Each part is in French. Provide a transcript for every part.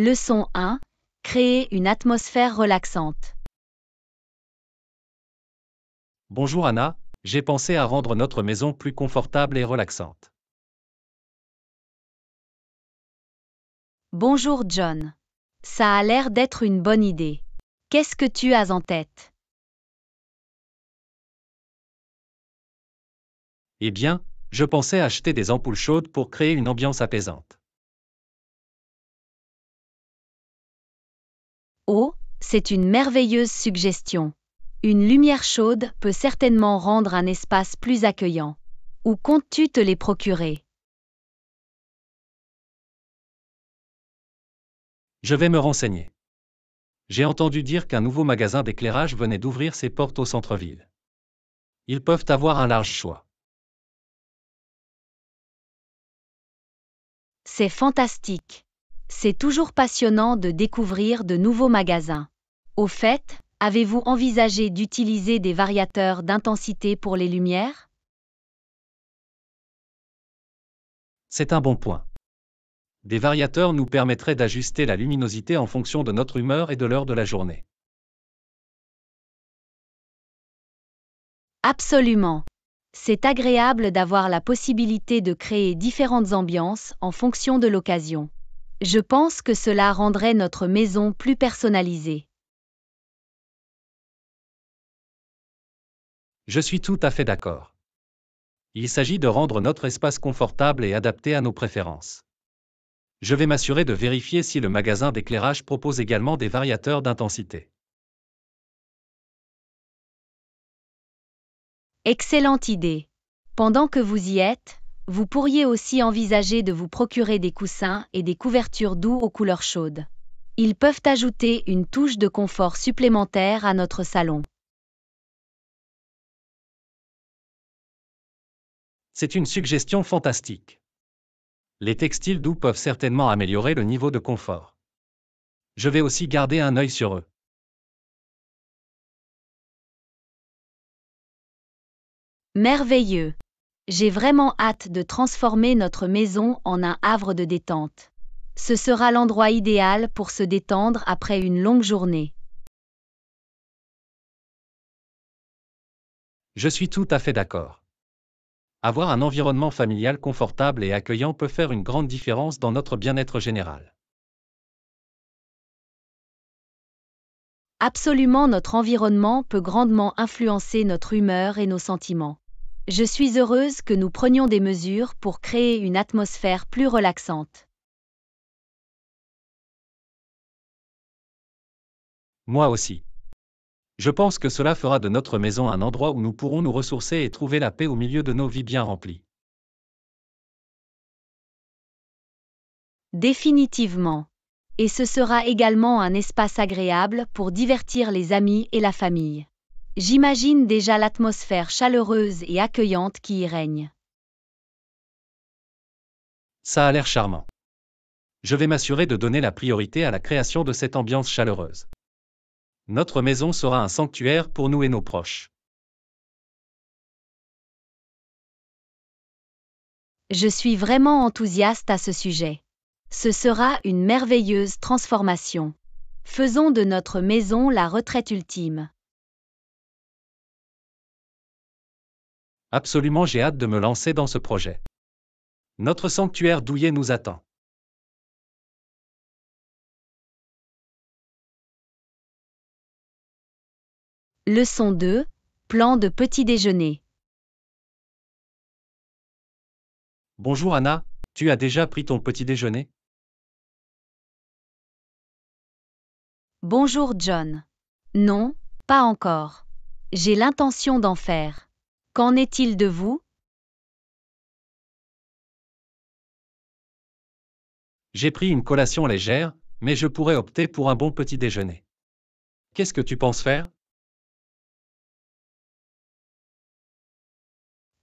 Leçon 1. Créer une atmosphère relaxante. Bonjour Anna, j'ai pensé à rendre notre maison plus confortable et relaxante. Bonjour John. Ça a l'air d'être une bonne idée. Qu'est-ce que tu as en tête Eh bien, je pensais acheter des ampoules chaudes pour créer une ambiance apaisante. Oh, c'est une merveilleuse suggestion. Une lumière chaude peut certainement rendre un espace plus accueillant. Où comptes-tu te les procurer Je vais me renseigner. J'ai entendu dire qu'un nouveau magasin d'éclairage venait d'ouvrir ses portes au centre-ville. Ils peuvent avoir un large choix. C'est fantastique. C'est toujours passionnant de découvrir de nouveaux magasins. Au fait, avez-vous envisagé d'utiliser des variateurs d'intensité pour les lumières C'est un bon point. Des variateurs nous permettraient d'ajuster la luminosité en fonction de notre humeur et de l'heure de la journée. Absolument. C'est agréable d'avoir la possibilité de créer différentes ambiances en fonction de l'occasion. Je pense que cela rendrait notre maison plus personnalisée. Je suis tout à fait d'accord. Il s'agit de rendre notre espace confortable et adapté à nos préférences. Je vais m'assurer de vérifier si le magasin d'éclairage propose également des variateurs d'intensité. Excellente idée. Pendant que vous y êtes, vous pourriez aussi envisager de vous procurer des coussins et des couvertures doux aux couleurs chaudes. Ils peuvent ajouter une touche de confort supplémentaire à notre salon. C'est une suggestion fantastique. Les textiles doux peuvent certainement améliorer le niveau de confort. Je vais aussi garder un œil sur eux. Merveilleux. J'ai vraiment hâte de transformer notre maison en un havre de détente. Ce sera l'endroit idéal pour se détendre après une longue journée. Je suis tout à fait d'accord. Avoir un environnement familial confortable et accueillant peut faire une grande différence dans notre bien-être général. Absolument, notre environnement peut grandement influencer notre humeur et nos sentiments. Je suis heureuse que nous prenions des mesures pour créer une atmosphère plus relaxante. Moi aussi. Je pense que cela fera de notre maison un endroit où nous pourrons nous ressourcer et trouver la paix au milieu de nos vies bien remplies. Définitivement. Et ce sera également un espace agréable pour divertir les amis et la famille. J'imagine déjà l'atmosphère chaleureuse et accueillante qui y règne. Ça a l'air charmant. Je vais m'assurer de donner la priorité à la création de cette ambiance chaleureuse. Notre maison sera un sanctuaire pour nous et nos proches. Je suis vraiment enthousiaste à ce sujet. Ce sera une merveilleuse transformation. Faisons de notre maison la retraite ultime. Absolument, j'ai hâte de me lancer dans ce projet. Notre sanctuaire douillet nous attend. Leçon 2. Plan de petit déjeuner. Bonjour Anna, tu as déjà pris ton petit déjeuner Bonjour John. Non, pas encore. J'ai l'intention d'en faire. Qu'en est-il de vous J'ai pris une collation légère, mais je pourrais opter pour un bon petit déjeuner. Qu'est-ce que tu penses faire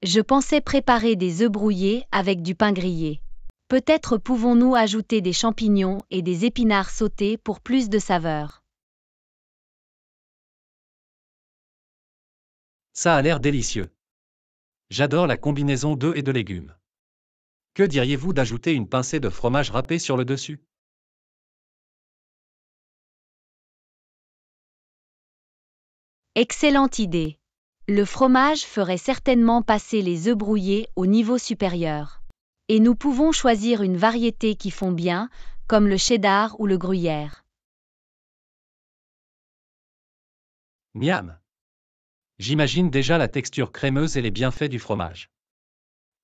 Je pensais préparer des œufs brouillés avec du pain grillé. Peut-être pouvons-nous ajouter des champignons et des épinards sautés pour plus de saveur. Ça a l'air délicieux. J'adore la combinaison d'œufs et de légumes. Que diriez-vous d'ajouter une pincée de fromage râpé sur le dessus Excellente idée. Le fromage ferait certainement passer les œufs brouillés au niveau supérieur. Et nous pouvons choisir une variété qui font bien, comme le cheddar ou le gruyère. Miam J'imagine déjà la texture crémeuse et les bienfaits du fromage.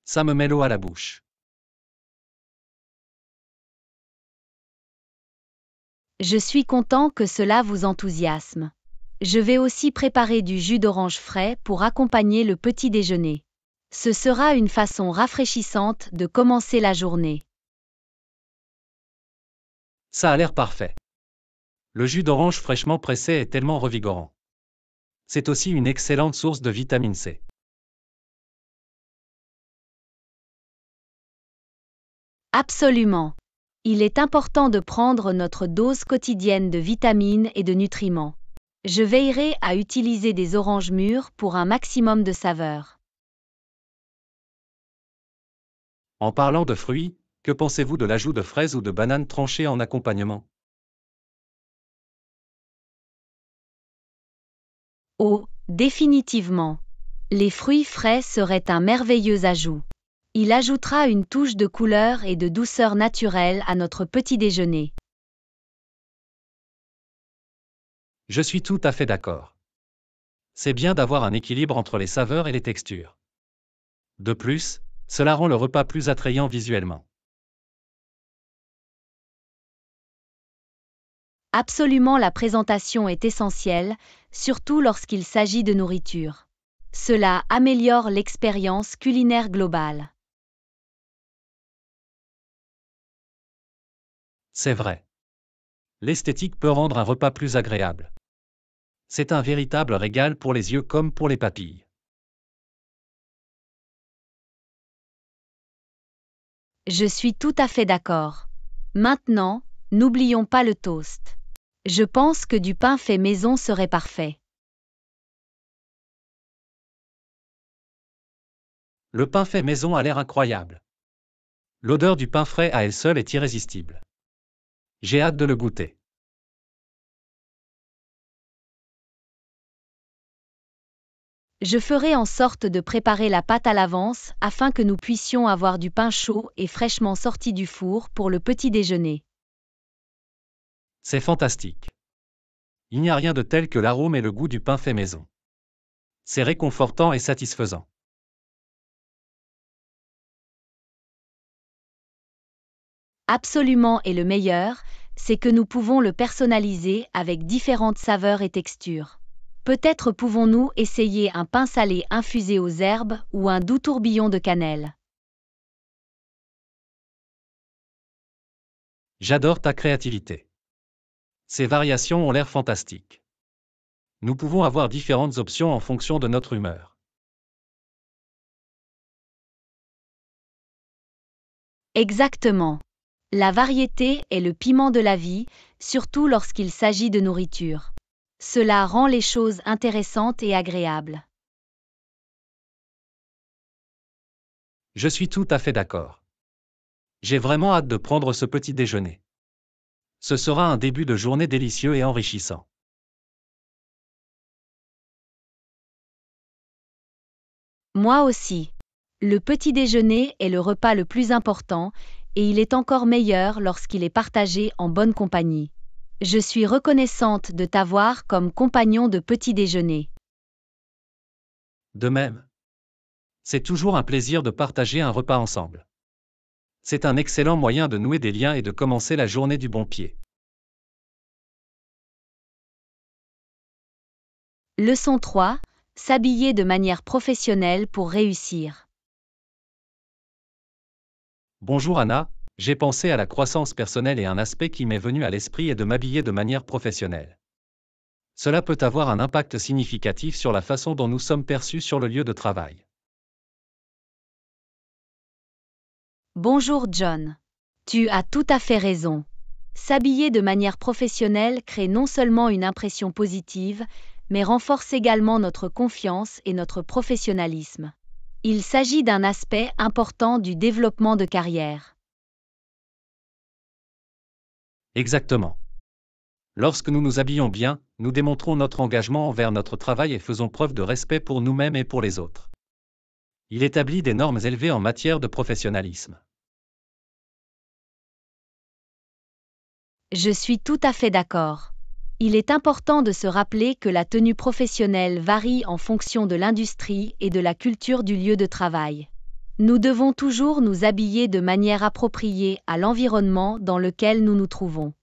Ça me met l'eau à la bouche. Je suis content que cela vous enthousiasme. Je vais aussi préparer du jus d'orange frais pour accompagner le petit déjeuner. Ce sera une façon rafraîchissante de commencer la journée. Ça a l'air parfait. Le jus d'orange fraîchement pressé est tellement revigorant. C'est aussi une excellente source de vitamine C. Absolument. Il est important de prendre notre dose quotidienne de vitamines et de nutriments. Je veillerai à utiliser des oranges mûres pour un maximum de saveur. En parlant de fruits, que pensez-vous de l'ajout de fraises ou de bananes tranchées en accompagnement Oh, définitivement. Les fruits frais seraient un merveilleux ajout. Il ajoutera une touche de couleur et de douceur naturelle à notre petit déjeuner. Je suis tout à fait d'accord. C'est bien d'avoir un équilibre entre les saveurs et les textures. De plus, cela rend le repas plus attrayant visuellement. Absolument la présentation est essentielle, surtout lorsqu'il s'agit de nourriture. Cela améliore l'expérience culinaire globale. C'est vrai. L'esthétique peut rendre un repas plus agréable. C'est un véritable régal pour les yeux comme pour les papilles. Je suis tout à fait d'accord. Maintenant, n'oublions pas le toast. Je pense que du pain fait maison serait parfait. Le pain fait maison a l'air incroyable. L'odeur du pain frais à elle seule est irrésistible. J'ai hâte de le goûter. Je ferai en sorte de préparer la pâte à l'avance afin que nous puissions avoir du pain chaud et fraîchement sorti du four pour le petit déjeuner. C'est fantastique. Il n'y a rien de tel que l'arôme et le goût du pain fait maison. C'est réconfortant et satisfaisant. Absolument et le meilleur, c'est que nous pouvons le personnaliser avec différentes saveurs et textures. Peut-être pouvons-nous essayer un pain salé infusé aux herbes ou un doux tourbillon de cannelle. J'adore ta créativité. Ces variations ont l'air fantastiques. Nous pouvons avoir différentes options en fonction de notre humeur. Exactement. La variété est le piment de la vie, surtout lorsqu'il s'agit de nourriture. Cela rend les choses intéressantes et agréables. Je suis tout à fait d'accord. J'ai vraiment hâte de prendre ce petit déjeuner ce sera un début de journée délicieux et enrichissant. Moi aussi. Le petit déjeuner est le repas le plus important, et il est encore meilleur lorsqu'il est partagé en bonne compagnie. Je suis reconnaissante de t'avoir comme compagnon de petit déjeuner. De même. C'est toujours un plaisir de partager un repas ensemble c'est un excellent moyen de nouer des liens et de commencer la journée du bon pied. Leçon 3. S'habiller de manière professionnelle pour réussir. Bonjour Anna, j'ai pensé à la croissance personnelle et un aspect qui m'est venu à l'esprit est de m'habiller de manière professionnelle. Cela peut avoir un impact significatif sur la façon dont nous sommes perçus sur le lieu de travail. Bonjour John. Tu as tout à fait raison. S'habiller de manière professionnelle crée non seulement une impression positive, mais renforce également notre confiance et notre professionnalisme. Il s'agit d'un aspect important du développement de carrière. Exactement. Lorsque nous nous habillons bien, nous démontrons notre engagement envers notre travail et faisons preuve de respect pour nous-mêmes et pour les autres. Il établit des normes élevées en matière de professionnalisme. Je suis tout à fait d'accord. Il est important de se rappeler que la tenue professionnelle varie en fonction de l'industrie et de la culture du lieu de travail. Nous devons toujours nous habiller de manière appropriée à l'environnement dans lequel nous nous trouvons.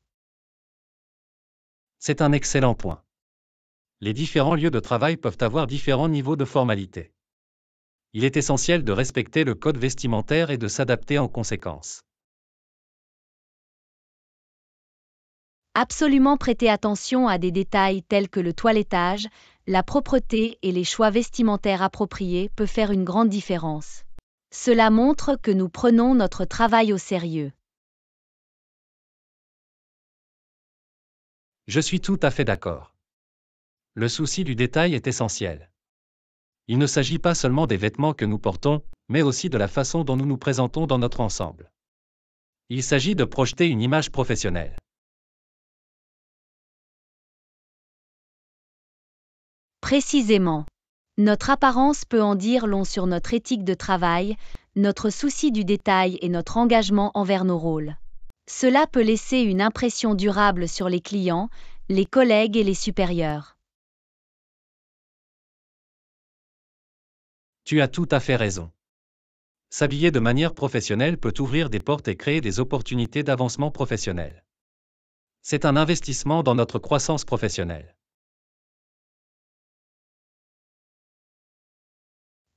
C'est un excellent point. Les différents lieux de travail peuvent avoir différents niveaux de formalité il est essentiel de respecter le code vestimentaire et de s'adapter en conséquence. Absolument prêter attention à des détails tels que le toilettage, la propreté et les choix vestimentaires appropriés peut faire une grande différence. Cela montre que nous prenons notre travail au sérieux. Je suis tout à fait d'accord. Le souci du détail est essentiel. Il ne s'agit pas seulement des vêtements que nous portons, mais aussi de la façon dont nous nous présentons dans notre ensemble. Il s'agit de projeter une image professionnelle. Précisément. Notre apparence peut en dire long sur notre éthique de travail, notre souci du détail et notre engagement envers nos rôles. Cela peut laisser une impression durable sur les clients, les collègues et les supérieurs. Tu as tout à fait raison. S'habiller de manière professionnelle peut ouvrir des portes et créer des opportunités d'avancement professionnel. C'est un investissement dans notre croissance professionnelle.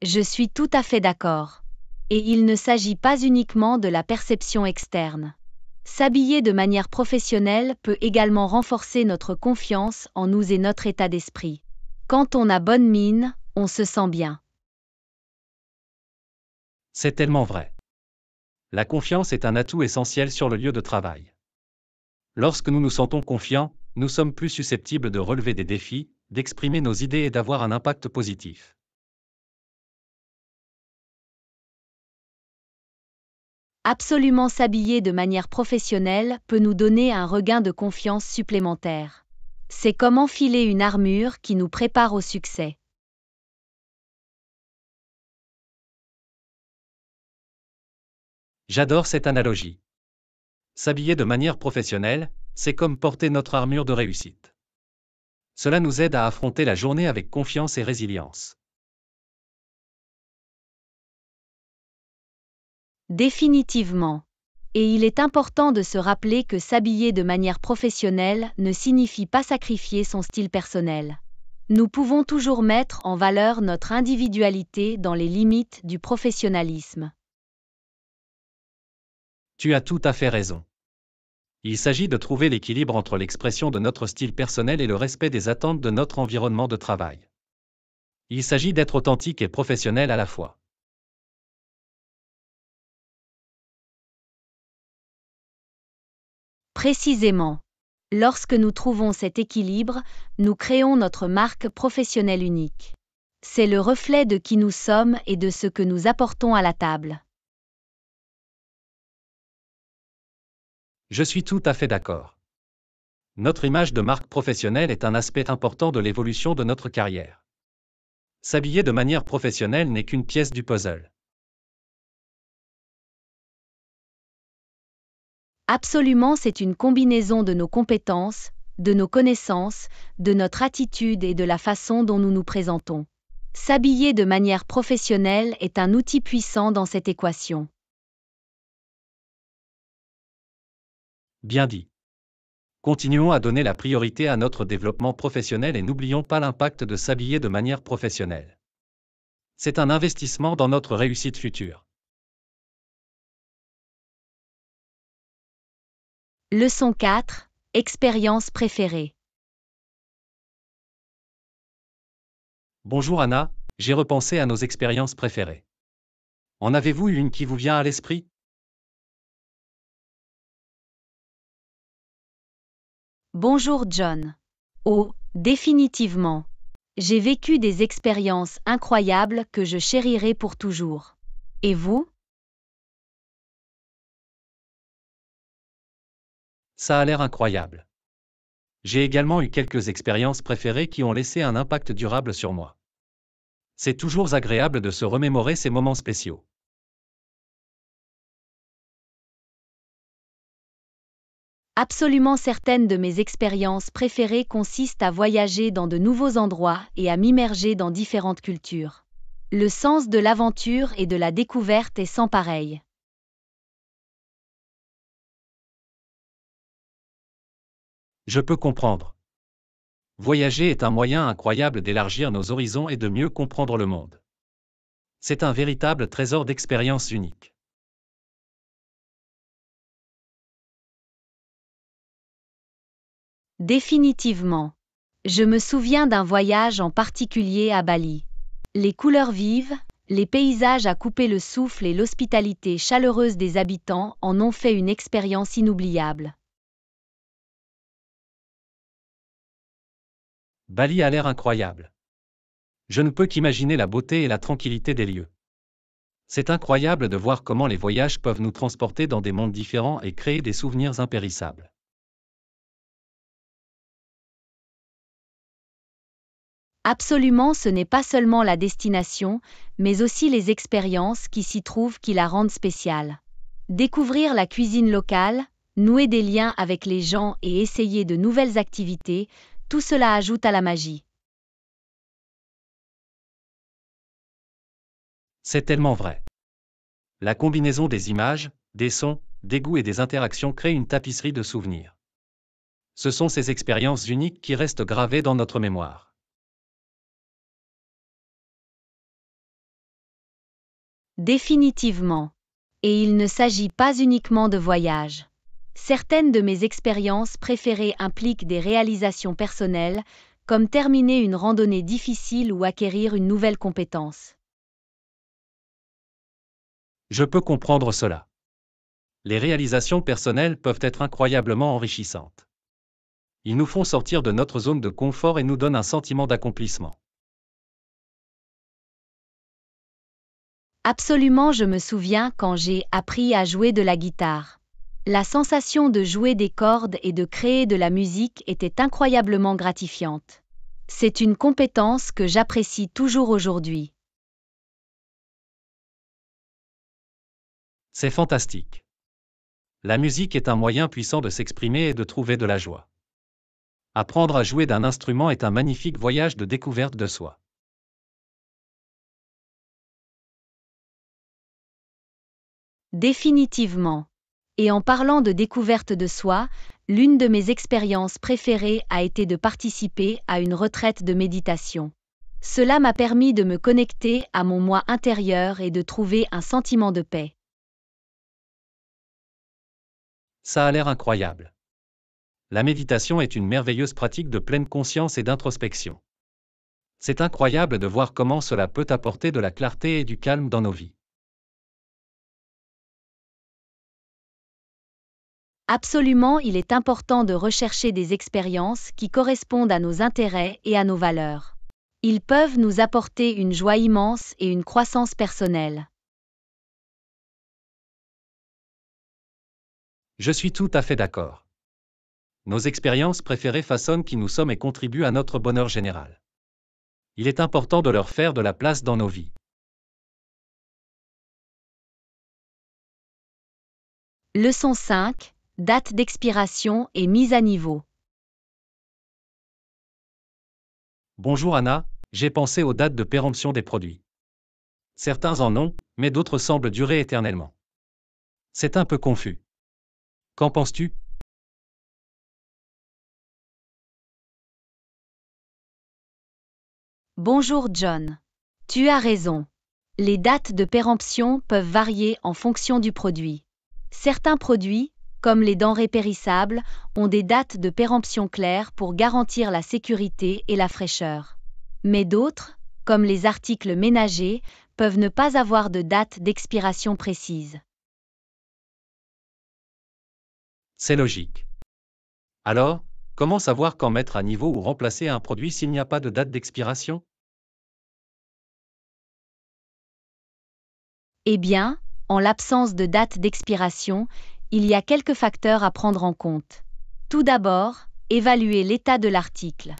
Je suis tout à fait d'accord. Et il ne s'agit pas uniquement de la perception externe. S'habiller de manière professionnelle peut également renforcer notre confiance en nous et notre état d'esprit. Quand on a bonne mine, on se sent bien. C'est tellement vrai. La confiance est un atout essentiel sur le lieu de travail. Lorsque nous nous sentons confiants, nous sommes plus susceptibles de relever des défis, d'exprimer nos idées et d'avoir un impact positif. Absolument s'habiller de manière professionnelle peut nous donner un regain de confiance supplémentaire. C'est comme enfiler une armure qui nous prépare au succès. J'adore cette analogie. S'habiller de manière professionnelle, c'est comme porter notre armure de réussite. Cela nous aide à affronter la journée avec confiance et résilience. Définitivement. Et il est important de se rappeler que s'habiller de manière professionnelle ne signifie pas sacrifier son style personnel. Nous pouvons toujours mettre en valeur notre individualité dans les limites du professionnalisme. Tu as tout à fait raison. Il s'agit de trouver l'équilibre entre l'expression de notre style personnel et le respect des attentes de notre environnement de travail. Il s'agit d'être authentique et professionnel à la fois. Précisément. Lorsque nous trouvons cet équilibre, nous créons notre marque professionnelle unique. C'est le reflet de qui nous sommes et de ce que nous apportons à la table. Je suis tout à fait d'accord. Notre image de marque professionnelle est un aspect important de l'évolution de notre carrière. S'habiller de manière professionnelle n'est qu'une pièce du puzzle. Absolument, c'est une combinaison de nos compétences, de nos connaissances, de notre attitude et de la façon dont nous nous présentons. S'habiller de manière professionnelle est un outil puissant dans cette équation. Bien dit. Continuons à donner la priorité à notre développement professionnel et n'oublions pas l'impact de s'habiller de manière professionnelle. C'est un investissement dans notre réussite future. Leçon 4. Expérience préférée. Bonjour Anna, j'ai repensé à nos expériences préférées. En avez-vous une qui vous vient à l'esprit Bonjour John. Oh, définitivement. J'ai vécu des expériences incroyables que je chérirai pour toujours. Et vous Ça a l'air incroyable. J'ai également eu quelques expériences préférées qui ont laissé un impact durable sur moi. C'est toujours agréable de se remémorer ces moments spéciaux. Absolument certaines de mes expériences préférées consistent à voyager dans de nouveaux endroits et à m'immerger dans différentes cultures. Le sens de l'aventure et de la découverte est sans pareil. Je peux comprendre. Voyager est un moyen incroyable d'élargir nos horizons et de mieux comprendre le monde. C'est un véritable trésor d'expériences uniques. Définitivement. Je me souviens d'un voyage en particulier à Bali. Les couleurs vives, les paysages à couper le souffle et l'hospitalité chaleureuse des habitants en ont fait une expérience inoubliable. Bali a l'air incroyable. Je ne peux qu'imaginer la beauté et la tranquillité des lieux. C'est incroyable de voir comment les voyages peuvent nous transporter dans des mondes différents et créer des souvenirs impérissables. Absolument ce n'est pas seulement la destination, mais aussi les expériences qui s'y trouvent qui la rendent spéciale. Découvrir la cuisine locale, nouer des liens avec les gens et essayer de nouvelles activités, tout cela ajoute à la magie. C'est tellement vrai. La combinaison des images, des sons, des goûts et des interactions crée une tapisserie de souvenirs. Ce sont ces expériences uniques qui restent gravées dans notre mémoire. Définitivement. Et il ne s'agit pas uniquement de voyage. Certaines de mes expériences préférées impliquent des réalisations personnelles, comme terminer une randonnée difficile ou acquérir une nouvelle compétence. Je peux comprendre cela. Les réalisations personnelles peuvent être incroyablement enrichissantes. Ils nous font sortir de notre zone de confort et nous donnent un sentiment d'accomplissement. Absolument je me souviens quand j'ai appris à jouer de la guitare. La sensation de jouer des cordes et de créer de la musique était incroyablement gratifiante. C'est une compétence que j'apprécie toujours aujourd'hui. C'est fantastique. La musique est un moyen puissant de s'exprimer et de trouver de la joie. Apprendre à jouer d'un instrument est un magnifique voyage de découverte de soi. Définitivement. Et en parlant de découverte de soi, l'une de mes expériences préférées a été de participer à une retraite de méditation. Cela m'a permis de me connecter à mon moi intérieur et de trouver un sentiment de paix. Ça a l'air incroyable. La méditation est une merveilleuse pratique de pleine conscience et d'introspection. C'est incroyable de voir comment cela peut apporter de la clarté et du calme dans nos vies. Absolument, il est important de rechercher des expériences qui correspondent à nos intérêts et à nos valeurs. Ils peuvent nous apporter une joie immense et une croissance personnelle. Je suis tout à fait d'accord. Nos expériences préférées façonnent qui nous sommes et contribuent à notre bonheur général. Il est important de leur faire de la place dans nos vies. Leçon 5 date d'expiration et mise à niveau. Bonjour Anna, j'ai pensé aux dates de péremption des produits. Certains en ont, mais d'autres semblent durer éternellement. C'est un peu confus. Qu'en penses-tu Bonjour John. Tu as raison. Les dates de péremption peuvent varier en fonction du produit. Certains produits, comme les denrées périssables, ont des dates de péremption claires pour garantir la sécurité et la fraîcheur. Mais d'autres, comme les articles ménagers, peuvent ne pas avoir de date d'expiration précise. C'est logique. Alors, comment savoir quand mettre à niveau ou remplacer un produit s'il n'y a pas de date d'expiration Eh bien, en l'absence de date d'expiration, il y a quelques facteurs à prendre en compte. Tout d'abord, évaluer l'état de l'article.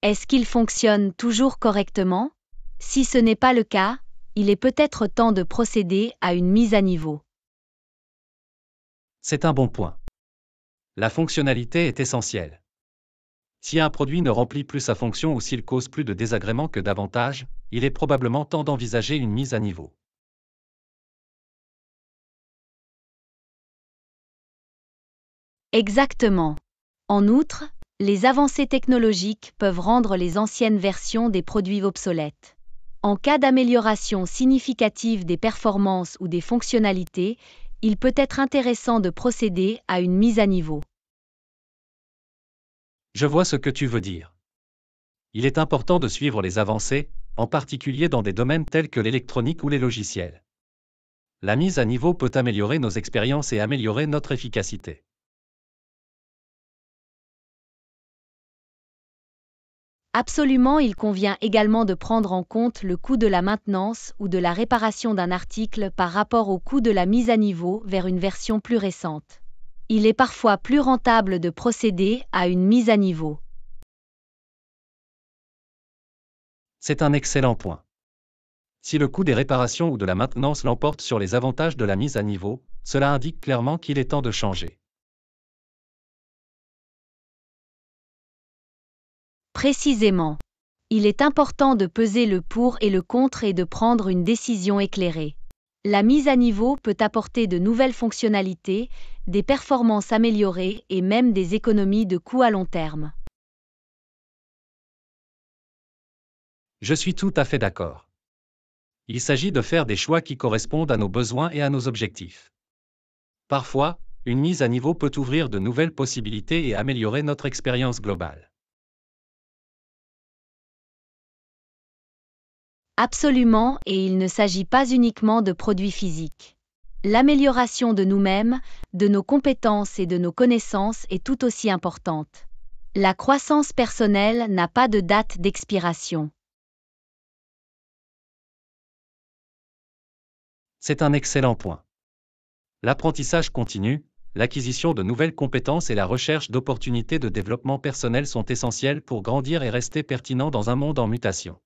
Est-ce qu'il fonctionne toujours correctement Si ce n'est pas le cas, il est peut-être temps de procéder à une mise à niveau. C'est un bon point. La fonctionnalité est essentielle. Si un produit ne remplit plus sa fonction ou s'il cause plus de désagréments que davantage, il est probablement temps d'envisager une mise à niveau. Exactement. En outre, les avancées technologiques peuvent rendre les anciennes versions des produits obsolètes. En cas d'amélioration significative des performances ou des fonctionnalités, il peut être intéressant de procéder à une mise à niveau. Je vois ce que tu veux dire. Il est important de suivre les avancées, en particulier dans des domaines tels que l'électronique ou les logiciels. La mise à niveau peut améliorer nos expériences et améliorer notre efficacité. Absolument, il convient également de prendre en compte le coût de la maintenance ou de la réparation d'un article par rapport au coût de la mise à niveau vers une version plus récente. Il est parfois plus rentable de procéder à une mise à niveau. C'est un excellent point. Si le coût des réparations ou de la maintenance l'emporte sur les avantages de la mise à niveau, cela indique clairement qu'il est temps de changer. Précisément. Il est important de peser le pour et le contre et de prendre une décision éclairée. La mise à niveau peut apporter de nouvelles fonctionnalités, des performances améliorées et même des économies de coûts à long terme. Je suis tout à fait d'accord. Il s'agit de faire des choix qui correspondent à nos besoins et à nos objectifs. Parfois, une mise à niveau peut ouvrir de nouvelles possibilités et améliorer notre expérience globale. Absolument, et il ne s'agit pas uniquement de produits physiques. L'amélioration de nous-mêmes, de nos compétences et de nos connaissances est tout aussi importante. La croissance personnelle n'a pas de date d'expiration. C'est un excellent point. L'apprentissage continu, l'acquisition de nouvelles compétences et la recherche d'opportunités de développement personnel sont essentielles pour grandir et rester pertinent dans un monde en mutation.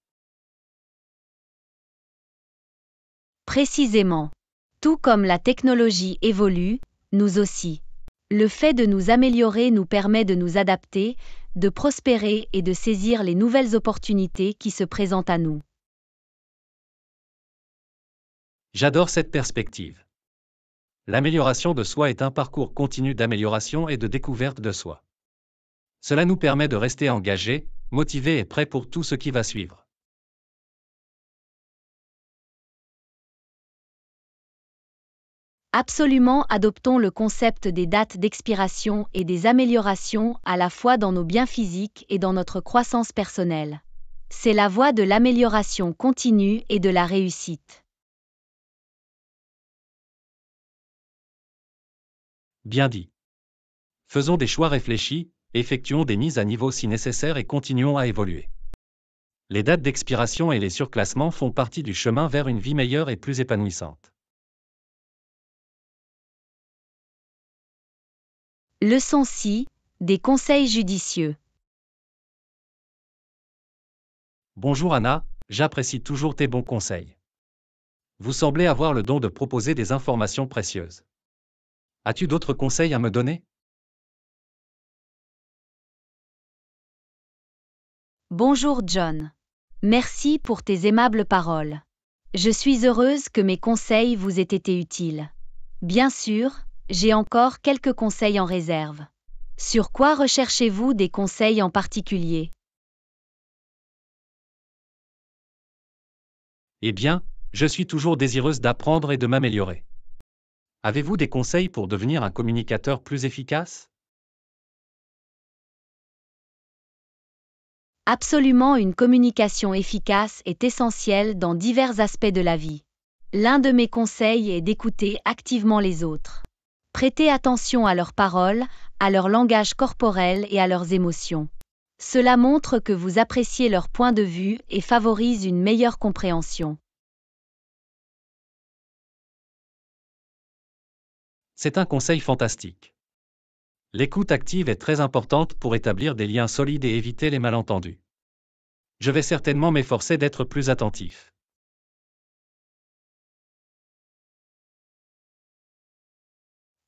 Précisément. Tout comme la technologie évolue, nous aussi. Le fait de nous améliorer nous permet de nous adapter, de prospérer et de saisir les nouvelles opportunités qui se présentent à nous. J'adore cette perspective. L'amélioration de soi est un parcours continu d'amélioration et de découverte de soi. Cela nous permet de rester engagés, motivés et prêts pour tout ce qui va suivre. Absolument adoptons le concept des dates d'expiration et des améliorations à la fois dans nos biens physiques et dans notre croissance personnelle. C'est la voie de l'amélioration continue et de la réussite. Bien dit. Faisons des choix réfléchis, effectuons des mises à niveau si nécessaire et continuons à évoluer. Les dates d'expiration et les surclassements font partie du chemin vers une vie meilleure et plus épanouissante. Leçon 6 des conseils judicieux. Bonjour Anna, j'apprécie toujours tes bons conseils. Vous semblez avoir le don de proposer des informations précieuses. As-tu d'autres conseils à me donner Bonjour John. Merci pour tes aimables paroles. Je suis heureuse que mes conseils vous aient été utiles. Bien sûr, j'ai encore quelques conseils en réserve. Sur quoi recherchez-vous des conseils en particulier Eh bien, je suis toujours désireuse d'apprendre et de m'améliorer. Avez-vous des conseils pour devenir un communicateur plus efficace Absolument, une communication efficace est essentielle dans divers aspects de la vie. L'un de mes conseils est d'écouter activement les autres. Prêtez attention à leurs paroles, à leur langage corporel et à leurs émotions. Cela montre que vous appréciez leur point de vue et favorise une meilleure compréhension. C'est un conseil fantastique. L'écoute active est très importante pour établir des liens solides et éviter les malentendus. Je vais certainement m'efforcer d'être plus attentif.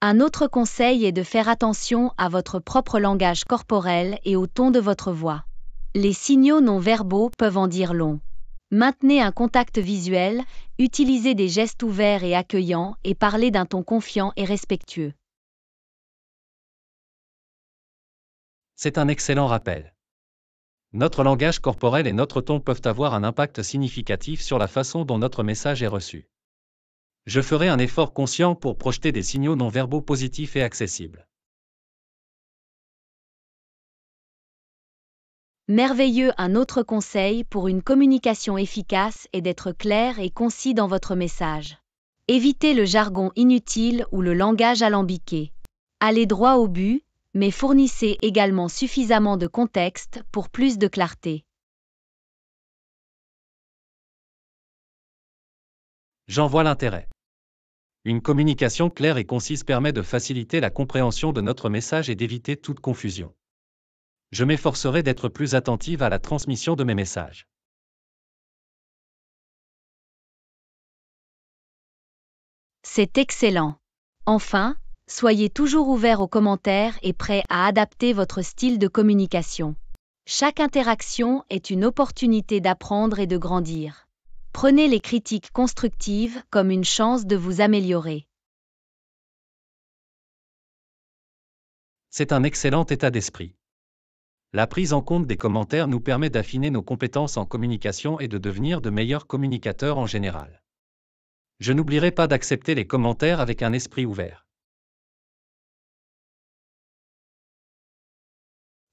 Un autre conseil est de faire attention à votre propre langage corporel et au ton de votre voix. Les signaux non verbaux peuvent en dire long. Maintenez un contact visuel, utilisez des gestes ouverts et accueillants et parlez d'un ton confiant et respectueux. C'est un excellent rappel. Notre langage corporel et notre ton peuvent avoir un impact significatif sur la façon dont notre message est reçu je ferai un effort conscient pour projeter des signaux non verbaux positifs et accessibles. Merveilleux un autre conseil pour une communication efficace est d'être clair et concis dans votre message. Évitez le jargon inutile ou le langage alambiqué. Allez droit au but, mais fournissez également suffisamment de contexte pour plus de clarté. J'en vois l'intérêt. Une communication claire et concise permet de faciliter la compréhension de notre message et d'éviter toute confusion. Je m'efforcerai d'être plus attentive à la transmission de mes messages. C'est excellent. Enfin, soyez toujours ouvert aux commentaires et prêt à adapter votre style de communication. Chaque interaction est une opportunité d'apprendre et de grandir. Prenez les critiques constructives comme une chance de vous améliorer. C'est un excellent état d'esprit. La prise en compte des commentaires nous permet d'affiner nos compétences en communication et de devenir de meilleurs communicateurs en général. Je n'oublierai pas d'accepter les commentaires avec un esprit ouvert.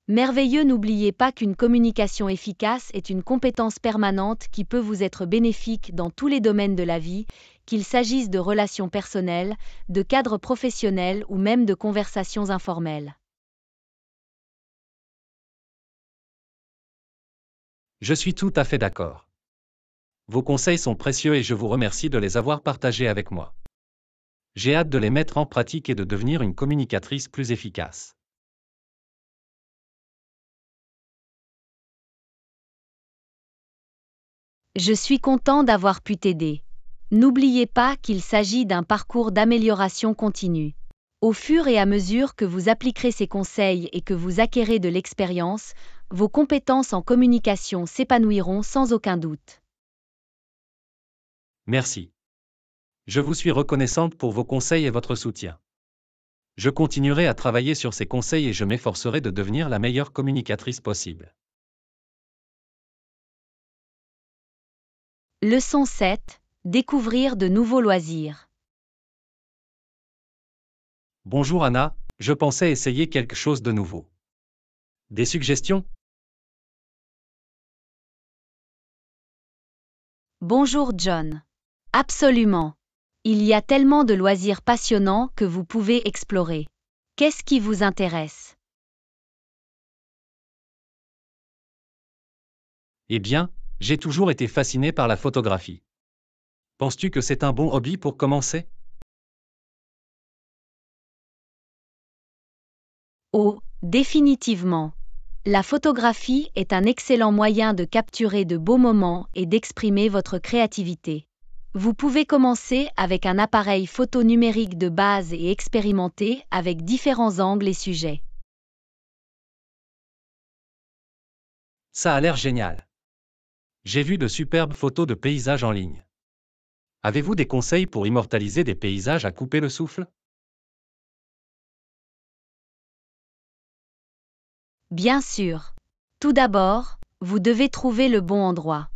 Merveilleux, n'oubliez pas qu'une communication efficace est une compétence permanente qui peut vous être bénéfique dans tous les domaines de la vie, qu'il s'agisse de relations personnelles, de cadres professionnels ou même de conversations informelles. Je suis tout à fait d'accord. Vos conseils sont précieux et je vous remercie de les avoir partagés avec moi. J'ai hâte de les mettre en pratique et de devenir une communicatrice plus efficace. Je suis content d'avoir pu t'aider. N'oubliez pas qu'il s'agit d'un parcours d'amélioration continue. Au fur et à mesure que vous appliquerez ces conseils et que vous acquérez de l'expérience, vos compétences en communication s'épanouiront sans aucun doute. Merci. Je vous suis reconnaissante pour vos conseils et votre soutien. Je continuerai à travailler sur ces conseils et je m'efforcerai de devenir la meilleure communicatrice possible. Leçon 7. Découvrir de nouveaux loisirs. Bonjour Anna, je pensais essayer quelque chose de nouveau. Des suggestions Bonjour John. Absolument. Il y a tellement de loisirs passionnants que vous pouvez explorer. Qu'est-ce qui vous intéresse Eh bien, j'ai toujours été fasciné par la photographie. Penses-tu que c'est un bon hobby pour commencer Oh, définitivement. La photographie est un excellent moyen de capturer de beaux moments et d'exprimer votre créativité. Vous pouvez commencer avec un appareil photo numérique de base et expérimenter avec différents angles et sujets. Ça a l'air génial. J'ai vu de superbes photos de paysages en ligne. Avez-vous des conseils pour immortaliser des paysages à couper le souffle Bien sûr. Tout d'abord, vous devez trouver le bon endroit.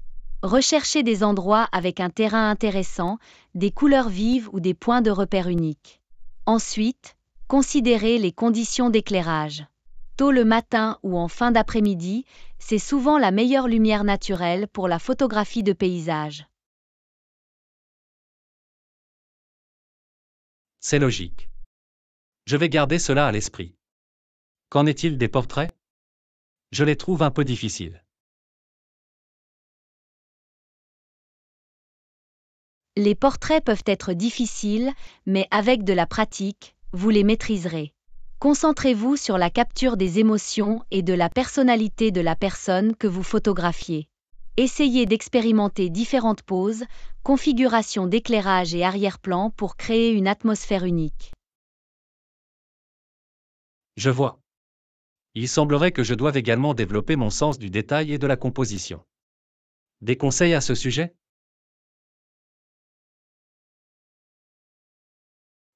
Recherchez des endroits avec un terrain intéressant, des couleurs vives ou des points de repère uniques. Ensuite, considérez les conditions d'éclairage. Tôt le matin ou en fin d'après-midi, c'est souvent la meilleure lumière naturelle pour la photographie de paysage. C'est logique. Je vais garder cela à l'esprit. Qu'en est-il des portraits Je les trouve un peu difficiles. Les portraits peuvent être difficiles, mais avec de la pratique, vous les maîtriserez. Concentrez-vous sur la capture des émotions et de la personnalité de la personne que vous photographiez. Essayez d'expérimenter différentes poses, configurations d'éclairage et arrière-plan pour créer une atmosphère unique. Je vois. Il semblerait que je doive également développer mon sens du détail et de la composition. Des conseils à ce sujet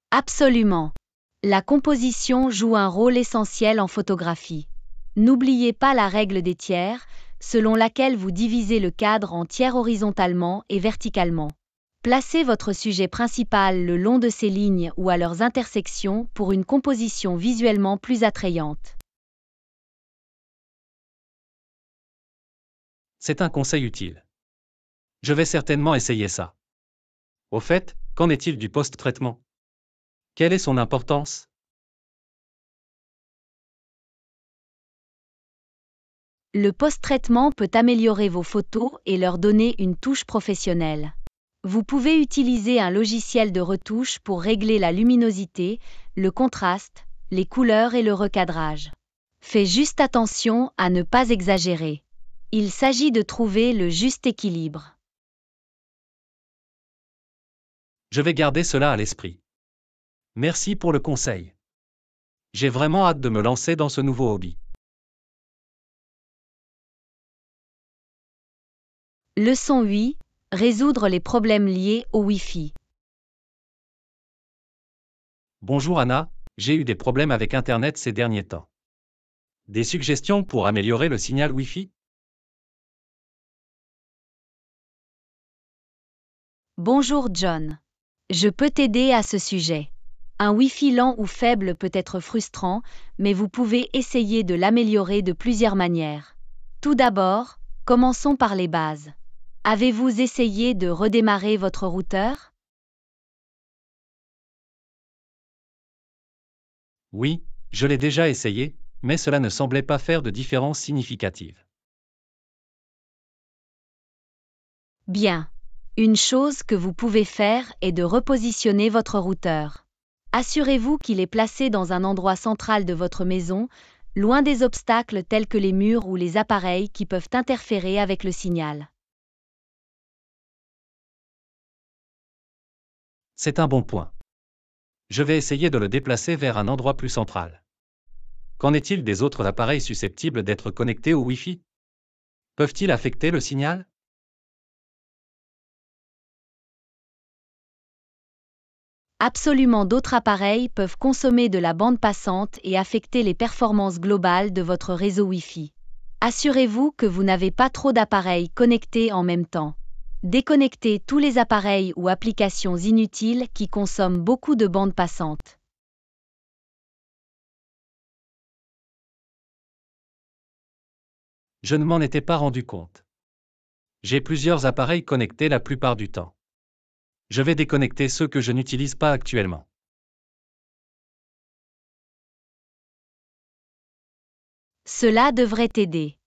Absolument. La composition joue un rôle essentiel en photographie. N'oubliez pas la règle des tiers, selon laquelle vous divisez le cadre en tiers horizontalement et verticalement. Placez votre sujet principal le long de ces lignes ou à leurs intersections pour une composition visuellement plus attrayante. C'est un conseil utile. Je vais certainement essayer ça. Au fait, qu'en est-il du post-traitement quelle est son importance Le post-traitement peut améliorer vos photos et leur donner une touche professionnelle. Vous pouvez utiliser un logiciel de retouche pour régler la luminosité, le contraste, les couleurs et le recadrage. Fais juste attention à ne pas exagérer. Il s'agit de trouver le juste équilibre. Je vais garder cela à l'esprit. Merci pour le conseil. J'ai vraiment hâte de me lancer dans ce nouveau hobby. Leçon 8. Résoudre les problèmes liés au Wi-Fi. Bonjour Anna, j'ai eu des problèmes avec Internet ces derniers temps. Des suggestions pour améliorer le signal Wi-Fi Bonjour John. Je peux t'aider à ce sujet. Un Wi-Fi lent ou faible peut être frustrant, mais vous pouvez essayer de l'améliorer de plusieurs manières. Tout d'abord, commençons par les bases. Avez-vous essayé de redémarrer votre routeur Oui, je l'ai déjà essayé, mais cela ne semblait pas faire de différence significative. Bien. Une chose que vous pouvez faire est de repositionner votre routeur. Assurez-vous qu'il est placé dans un endroit central de votre maison, loin des obstacles tels que les murs ou les appareils qui peuvent interférer avec le signal. C'est un bon point. Je vais essayer de le déplacer vers un endroit plus central. Qu'en est-il des autres appareils susceptibles d'être connectés au Wi-Fi Peuvent-ils affecter le signal absolument d'autres appareils peuvent consommer de la bande passante et affecter les performances globales de votre réseau Wi-Fi. Assurez-vous que vous n'avez pas trop d'appareils connectés en même temps. Déconnectez tous les appareils ou applications inutiles qui consomment beaucoup de bande passante. Je ne m'en étais pas rendu compte. J'ai plusieurs appareils connectés la plupart du temps je vais déconnecter ceux que je n'utilise pas actuellement. Cela devrait aider.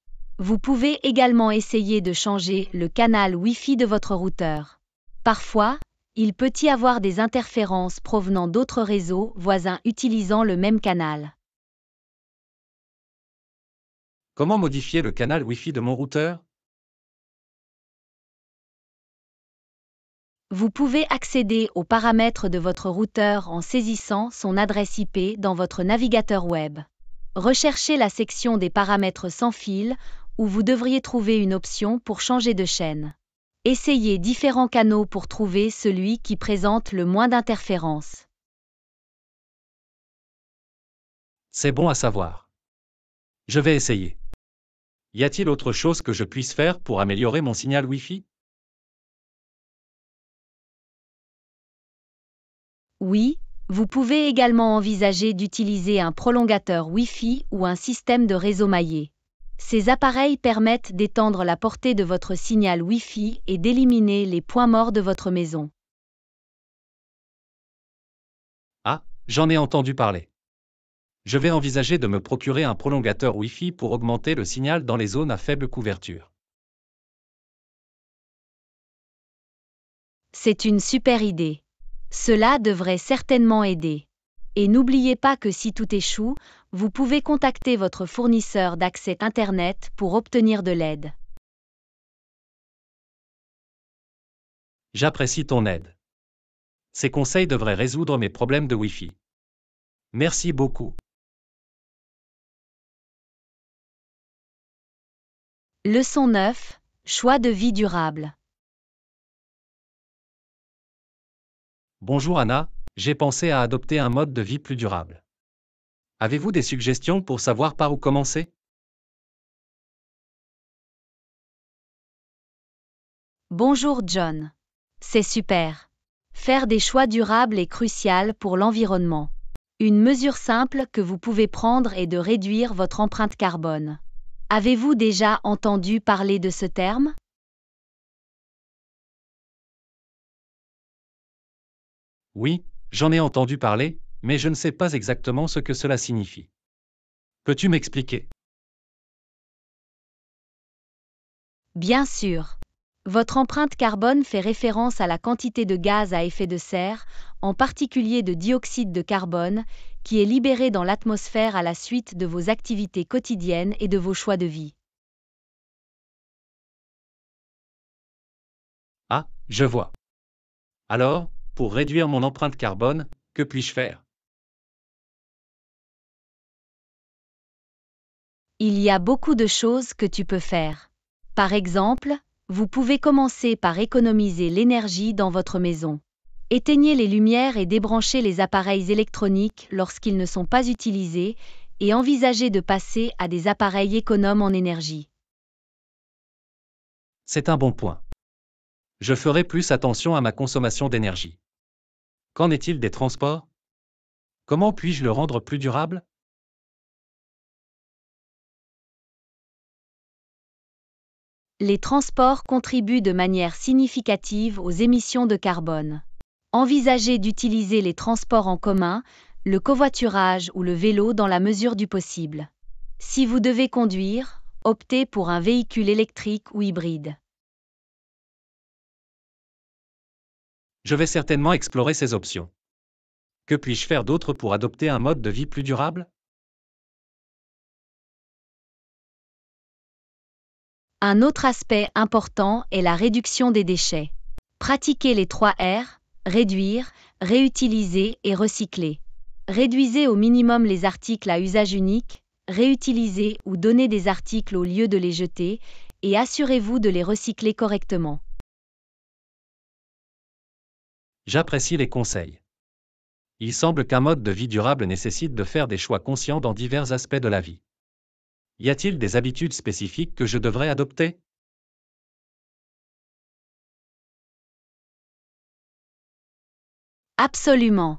Vous pouvez également essayer de changer le canal Wi-Fi de votre routeur. Parfois, il peut y avoir des interférences provenant d'autres réseaux voisins utilisant le même canal. Comment modifier le canal Wi-Fi de mon routeur Vous pouvez accéder aux paramètres de votre routeur en saisissant son adresse IP dans votre navigateur web. Recherchez la section des paramètres sans fil où vous devriez trouver une option pour changer de chaîne. Essayez différents canaux pour trouver celui qui présente le moins d'interférences. C'est bon à savoir. Je vais essayer. Y a-t-il autre chose que je puisse faire pour améliorer mon signal Wi-Fi Oui, vous pouvez également envisager d'utiliser un prolongateur Wi-Fi ou un système de réseau maillé. Ces appareils permettent d'étendre la portée de votre signal Wi-Fi et d'éliminer les points morts de votre maison. Ah, j'en ai entendu parler. Je vais envisager de me procurer un prolongateur Wi-Fi pour augmenter le signal dans les zones à faible couverture. C'est une super idée. Cela devrait certainement aider. Et n'oubliez pas que si tout échoue, vous pouvez contacter votre fournisseur d'accès Internet pour obtenir de l'aide. J'apprécie ton aide. Ces conseils devraient résoudre mes problèmes de Wi-Fi. Merci beaucoup. Leçon 9. Choix de vie durable. Bonjour Anna, j'ai pensé à adopter un mode de vie plus durable. Avez-vous des suggestions pour savoir par où commencer Bonjour John. C'est super. Faire des choix durables est crucial pour l'environnement. Une mesure simple que vous pouvez prendre est de réduire votre empreinte carbone. Avez-vous déjà entendu parler de ce terme Oui, j'en ai entendu parler, mais je ne sais pas exactement ce que cela signifie. Peux-tu m'expliquer Bien sûr. Votre empreinte carbone fait référence à la quantité de gaz à effet de serre, en particulier de dioxyde de carbone, qui est libéré dans l'atmosphère à la suite de vos activités quotidiennes et de vos choix de vie. Ah, je vois. Alors, pour réduire mon empreinte carbone, que puis-je faire Il y a beaucoup de choses que tu peux faire. Par exemple, vous pouvez commencer par économiser l'énergie dans votre maison. Éteignez les lumières et débranchez les appareils électroniques lorsqu'ils ne sont pas utilisés et envisagez de passer à des appareils économes en énergie. C'est un bon point. Je ferai plus attention à ma consommation d'énergie. Qu'en est-il des transports Comment puis-je le rendre plus durable Les transports contribuent de manière significative aux émissions de carbone. Envisagez d'utiliser les transports en commun, le covoiturage ou le vélo dans la mesure du possible. Si vous devez conduire, optez pour un véhicule électrique ou hybride. je vais certainement explorer ces options. Que puis-je faire d'autre pour adopter un mode de vie plus durable Un autre aspect important est la réduction des déchets. Pratiquez les trois R, réduire, réutiliser et recycler. Réduisez au minimum les articles à usage unique, réutilisez ou donnez des articles au lieu de les jeter, et assurez-vous de les recycler correctement. J'apprécie les conseils. Il semble qu'un mode de vie durable nécessite de faire des choix conscients dans divers aspects de la vie. Y a-t-il des habitudes spécifiques que je devrais adopter Absolument.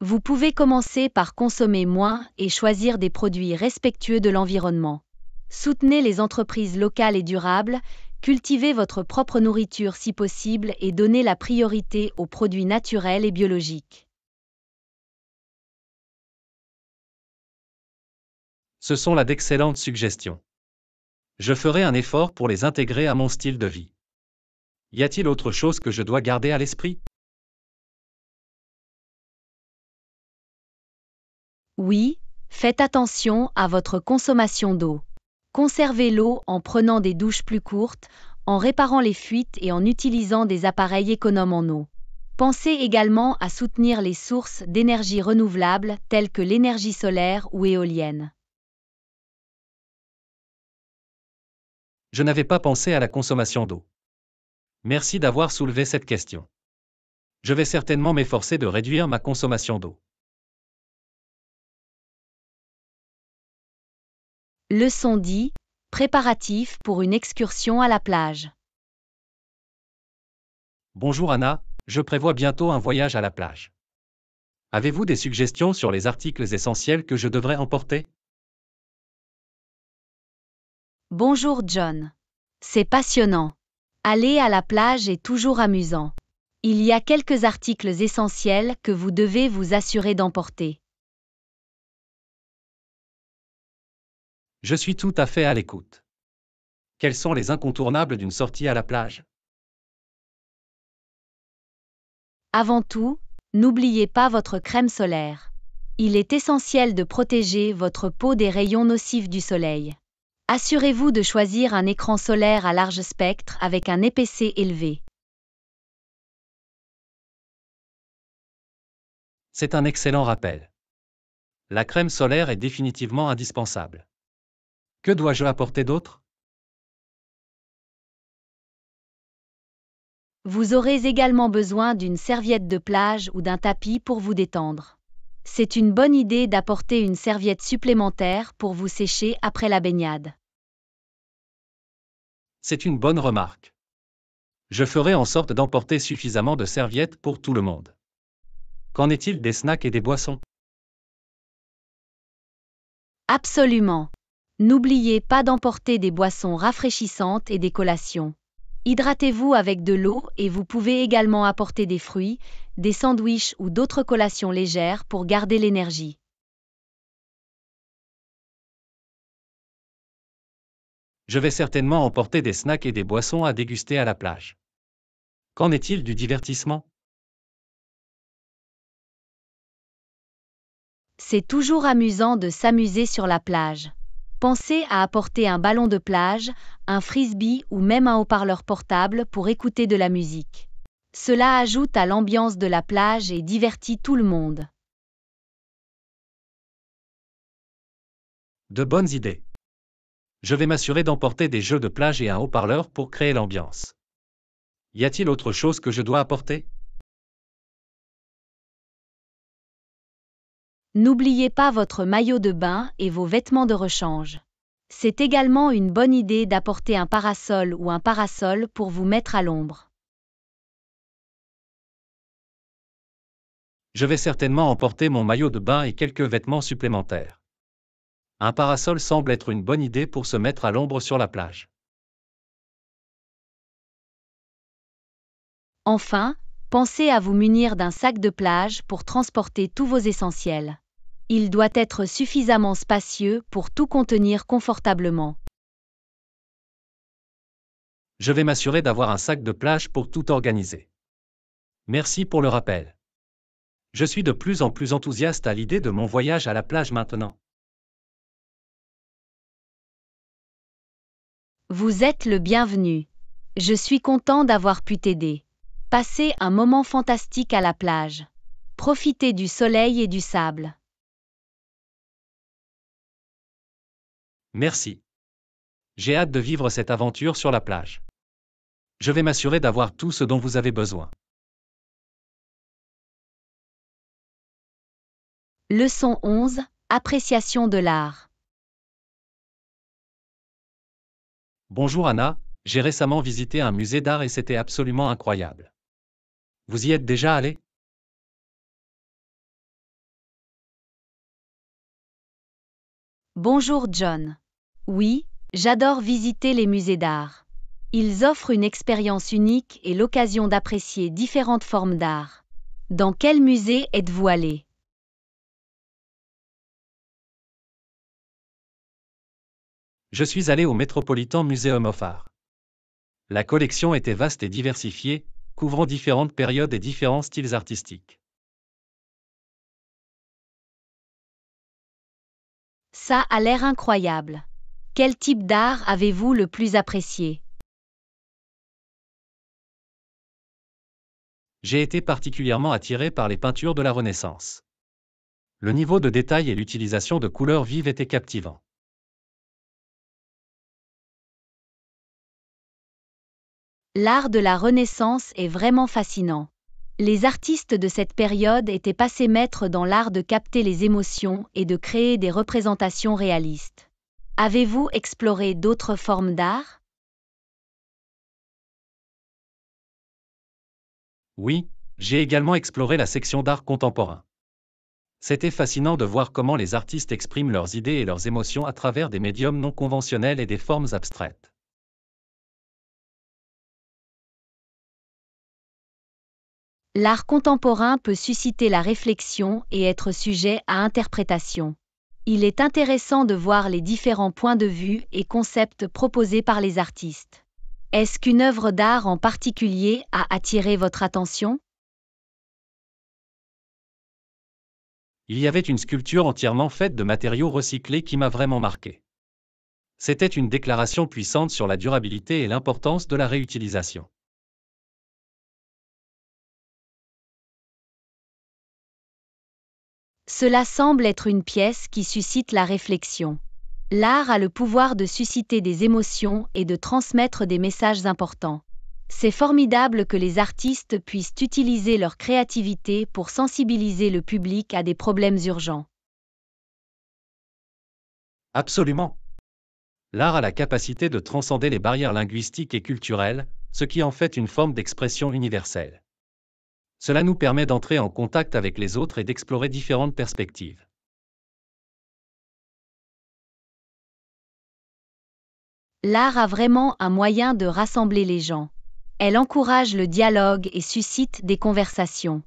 Vous pouvez commencer par consommer moins et choisir des produits respectueux de l'environnement. Soutenez les entreprises locales et durables Cultivez votre propre nourriture si possible et donnez la priorité aux produits naturels et biologiques. Ce sont là d'excellentes suggestions. Je ferai un effort pour les intégrer à mon style de vie. Y a-t-il autre chose que je dois garder à l'esprit Oui, faites attention à votre consommation d'eau. Conservez l'eau en prenant des douches plus courtes, en réparant les fuites et en utilisant des appareils économes en eau. Pensez également à soutenir les sources d'énergie renouvelable telles que l'énergie solaire ou éolienne. Je n'avais pas pensé à la consommation d'eau. Merci d'avoir soulevé cette question. Je vais certainement m'efforcer de réduire ma consommation d'eau. Leçon 10. Préparatif pour une excursion à la plage. Bonjour Anna, je prévois bientôt un voyage à la plage. Avez-vous des suggestions sur les articles essentiels que je devrais emporter Bonjour John. C'est passionnant. Aller à la plage est toujours amusant. Il y a quelques articles essentiels que vous devez vous assurer d'emporter. Je suis tout à fait à l'écoute. Quels sont les incontournables d'une sortie à la plage Avant tout, n'oubliez pas votre crème solaire. Il est essentiel de protéger votre peau des rayons nocifs du soleil. Assurez-vous de choisir un écran solaire à large spectre avec un EPC élevé. C'est un excellent rappel. La crème solaire est définitivement indispensable. Que dois-je apporter d'autre Vous aurez également besoin d'une serviette de plage ou d'un tapis pour vous détendre. C'est une bonne idée d'apporter une serviette supplémentaire pour vous sécher après la baignade. C'est une bonne remarque. Je ferai en sorte d'emporter suffisamment de serviettes pour tout le monde. Qu'en est-il des snacks et des boissons Absolument. N'oubliez pas d'emporter des boissons rafraîchissantes et des collations. Hydratez-vous avec de l'eau et vous pouvez également apporter des fruits, des sandwiches ou d'autres collations légères pour garder l'énergie. Je vais certainement emporter des snacks et des boissons à déguster à la plage. Qu'en est-il du divertissement C'est toujours amusant de s'amuser sur la plage. Pensez à apporter un ballon de plage, un frisbee ou même un haut-parleur portable pour écouter de la musique. Cela ajoute à l'ambiance de la plage et divertit tout le monde. De bonnes idées. Je vais m'assurer d'emporter des jeux de plage et un haut-parleur pour créer l'ambiance. Y a-t-il autre chose que je dois apporter N'oubliez pas votre maillot de bain et vos vêtements de rechange. C'est également une bonne idée d'apporter un parasol ou un parasol pour vous mettre à l'ombre. Je vais certainement emporter mon maillot de bain et quelques vêtements supplémentaires. Un parasol semble être une bonne idée pour se mettre à l'ombre sur la plage. Enfin, pensez à vous munir d'un sac de plage pour transporter tous vos essentiels il doit être suffisamment spacieux pour tout contenir confortablement. Je vais m'assurer d'avoir un sac de plage pour tout organiser. Merci pour le rappel. Je suis de plus en plus enthousiaste à l'idée de mon voyage à la plage maintenant. Vous êtes le bienvenu. Je suis content d'avoir pu t'aider. Passez un moment fantastique à la plage. Profitez du soleil et du sable. Merci. J'ai hâte de vivre cette aventure sur la plage. Je vais m'assurer d'avoir tout ce dont vous avez besoin. Leçon 11. Appréciation de l'art. Bonjour Anna, j'ai récemment visité un musée d'art et c'était absolument incroyable. Vous y êtes déjà allé Bonjour John. Oui, j'adore visiter les musées d'art. Ils offrent une expérience unique et l'occasion d'apprécier différentes formes d'art. Dans quel musée êtes-vous allé Je suis allé au Metropolitan Museum of Art. La collection était vaste et diversifiée, couvrant différentes périodes et différents styles artistiques. Ça a l'air incroyable. Quel type d'art avez-vous le plus apprécié J'ai été particulièrement attiré par les peintures de la Renaissance. Le niveau de détail et l'utilisation de couleurs vives étaient captivants. L'art de la Renaissance est vraiment fascinant. Les artistes de cette période étaient passés maîtres dans l'art de capter les émotions et de créer des représentations réalistes. Avez-vous exploré d'autres formes d'art Oui, j'ai également exploré la section d'art contemporain. C'était fascinant de voir comment les artistes expriment leurs idées et leurs émotions à travers des médiums non conventionnels et des formes abstraites. L'art contemporain peut susciter la réflexion et être sujet à interprétation. Il est intéressant de voir les différents points de vue et concepts proposés par les artistes. Est-ce qu'une œuvre d'art en particulier a attiré votre attention Il y avait une sculpture entièrement faite de matériaux recyclés qui m'a vraiment marqué. C'était une déclaration puissante sur la durabilité et l'importance de la réutilisation. Cela semble être une pièce qui suscite la réflexion. L'art a le pouvoir de susciter des émotions et de transmettre des messages importants. C'est formidable que les artistes puissent utiliser leur créativité pour sensibiliser le public à des problèmes urgents. Absolument. L'art a la capacité de transcender les barrières linguistiques et culturelles, ce qui en fait une forme d'expression universelle. Cela nous permet d'entrer en contact avec les autres et d'explorer différentes perspectives. L'art a vraiment un moyen de rassembler les gens. Elle encourage le dialogue et suscite des conversations.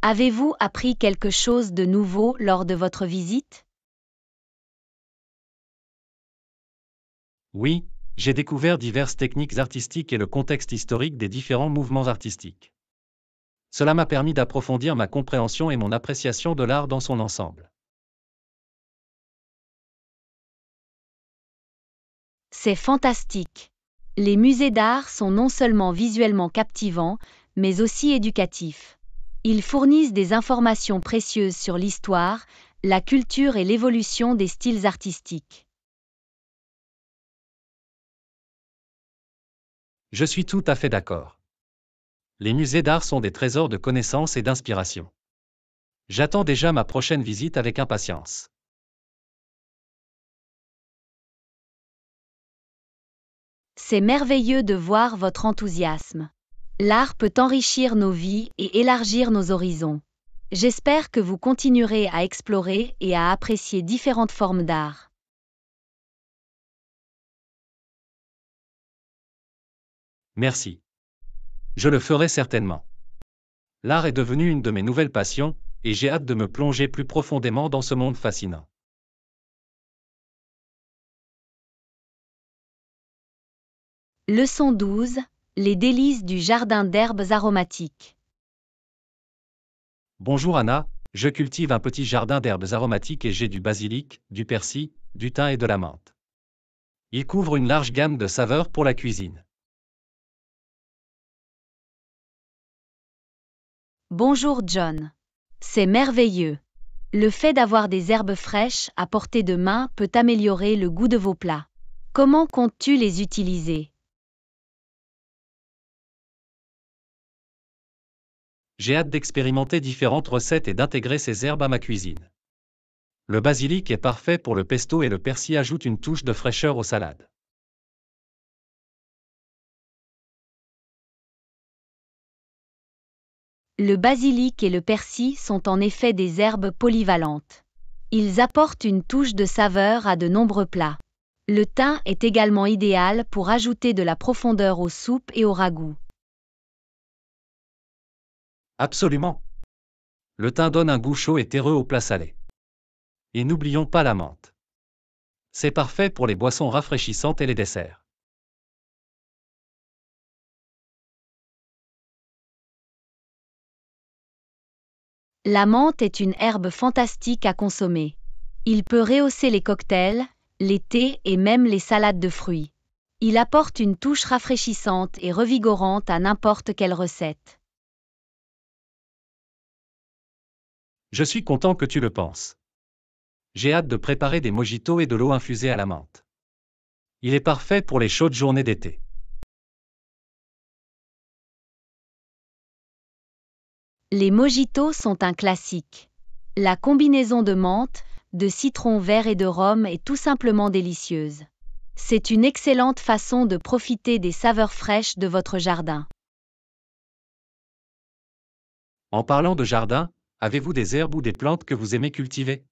Avez-vous appris quelque chose de nouveau lors de votre visite Oui, j'ai découvert diverses techniques artistiques et le contexte historique des différents mouvements artistiques. Cela m'a permis d'approfondir ma compréhension et mon appréciation de l'art dans son ensemble. C'est fantastique. Les musées d'art sont non seulement visuellement captivants, mais aussi éducatifs. Ils fournissent des informations précieuses sur l'histoire, la culture et l'évolution des styles artistiques. Je suis tout à fait d'accord. Les musées d'art sont des trésors de connaissances et d'inspiration. J'attends déjà ma prochaine visite avec impatience. C'est merveilleux de voir votre enthousiasme. L'art peut enrichir nos vies et élargir nos horizons. J'espère que vous continuerez à explorer et à apprécier différentes formes d'art. Merci. Je le ferai certainement. L'art est devenu une de mes nouvelles passions, et j'ai hâte de me plonger plus profondément dans ce monde fascinant. Leçon 12. Les délices du jardin d'herbes aromatiques. Bonjour Anna, je cultive un petit jardin d'herbes aromatiques et j'ai du basilic, du persil, du thym et de la menthe. Il couvre une large gamme de saveurs pour la cuisine. Bonjour John. C'est merveilleux. Le fait d'avoir des herbes fraîches à portée de main peut améliorer le goût de vos plats. Comment comptes-tu les utiliser J'ai hâte d'expérimenter différentes recettes et d'intégrer ces herbes à ma cuisine. Le basilic est parfait pour le pesto et le persil ajoute une touche de fraîcheur aux salades. Le basilic et le persil sont en effet des herbes polyvalentes. Ils apportent une touche de saveur à de nombreux plats. Le thym est également idéal pour ajouter de la profondeur aux soupes et aux ragoûts. Absolument. Le thym donne un goût chaud et terreux au plats salés. Et n'oublions pas la menthe. C'est parfait pour les boissons rafraîchissantes et les desserts. La menthe est une herbe fantastique à consommer. Il peut rehausser les cocktails, les thés et même les salades de fruits. Il apporte une touche rafraîchissante et revigorante à n'importe quelle recette. Je suis content que tu le penses. J'ai hâte de préparer des mojitos et de l'eau infusée à la menthe. Il est parfait pour les chaudes journées d'été. Les mojitos sont un classique. La combinaison de menthe, de citron vert et de rhum est tout simplement délicieuse. C'est une excellente façon de profiter des saveurs fraîches de votre jardin. En parlant de jardin, avez-vous des herbes ou des plantes que vous aimez cultiver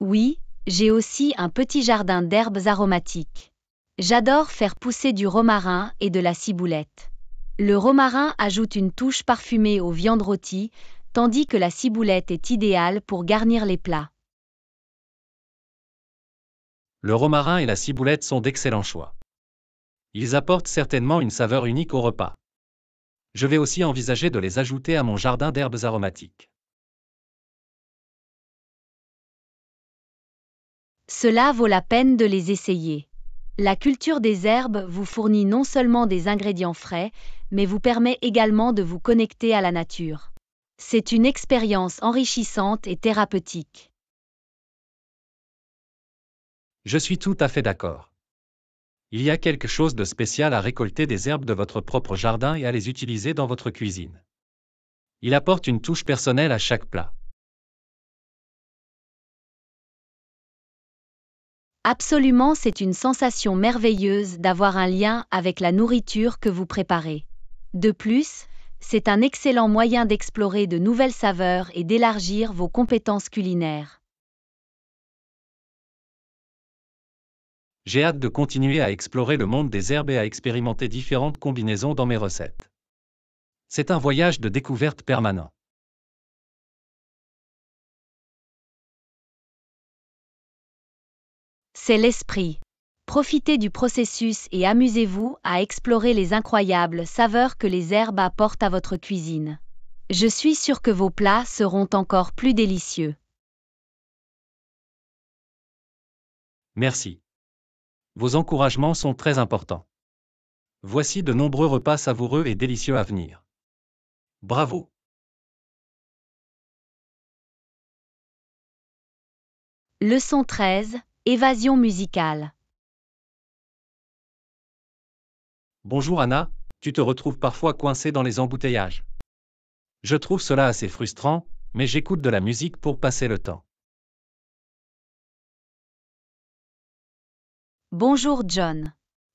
Oui, j'ai aussi un petit jardin d'herbes aromatiques. J'adore faire pousser du romarin et de la ciboulette. Le romarin ajoute une touche parfumée aux viandes rôties, tandis que la ciboulette est idéale pour garnir les plats. Le romarin et la ciboulette sont d'excellents choix. Ils apportent certainement une saveur unique au repas. Je vais aussi envisager de les ajouter à mon jardin d'herbes aromatiques. Cela vaut la peine de les essayer. La culture des herbes vous fournit non seulement des ingrédients frais, mais vous permet également de vous connecter à la nature. C'est une expérience enrichissante et thérapeutique. Je suis tout à fait d'accord. Il y a quelque chose de spécial à récolter des herbes de votre propre jardin et à les utiliser dans votre cuisine. Il apporte une touche personnelle à chaque plat. Absolument, c'est une sensation merveilleuse d'avoir un lien avec la nourriture que vous préparez. De plus, c'est un excellent moyen d'explorer de nouvelles saveurs et d'élargir vos compétences culinaires. J'ai hâte de continuer à explorer le monde des herbes et à expérimenter différentes combinaisons dans mes recettes. C'est un voyage de découverte permanent. c'est l'esprit. Profitez du processus et amusez-vous à explorer les incroyables saveurs que les herbes apportent à votre cuisine. Je suis sûr que vos plats seront encore plus délicieux. Merci. Vos encouragements sont très importants. Voici de nombreux repas savoureux et délicieux à venir. Bravo Leçon 13 Évasion musicale. Bonjour Anna, tu te retrouves parfois coincée dans les embouteillages. Je trouve cela assez frustrant, mais j'écoute de la musique pour passer le temps. Bonjour John.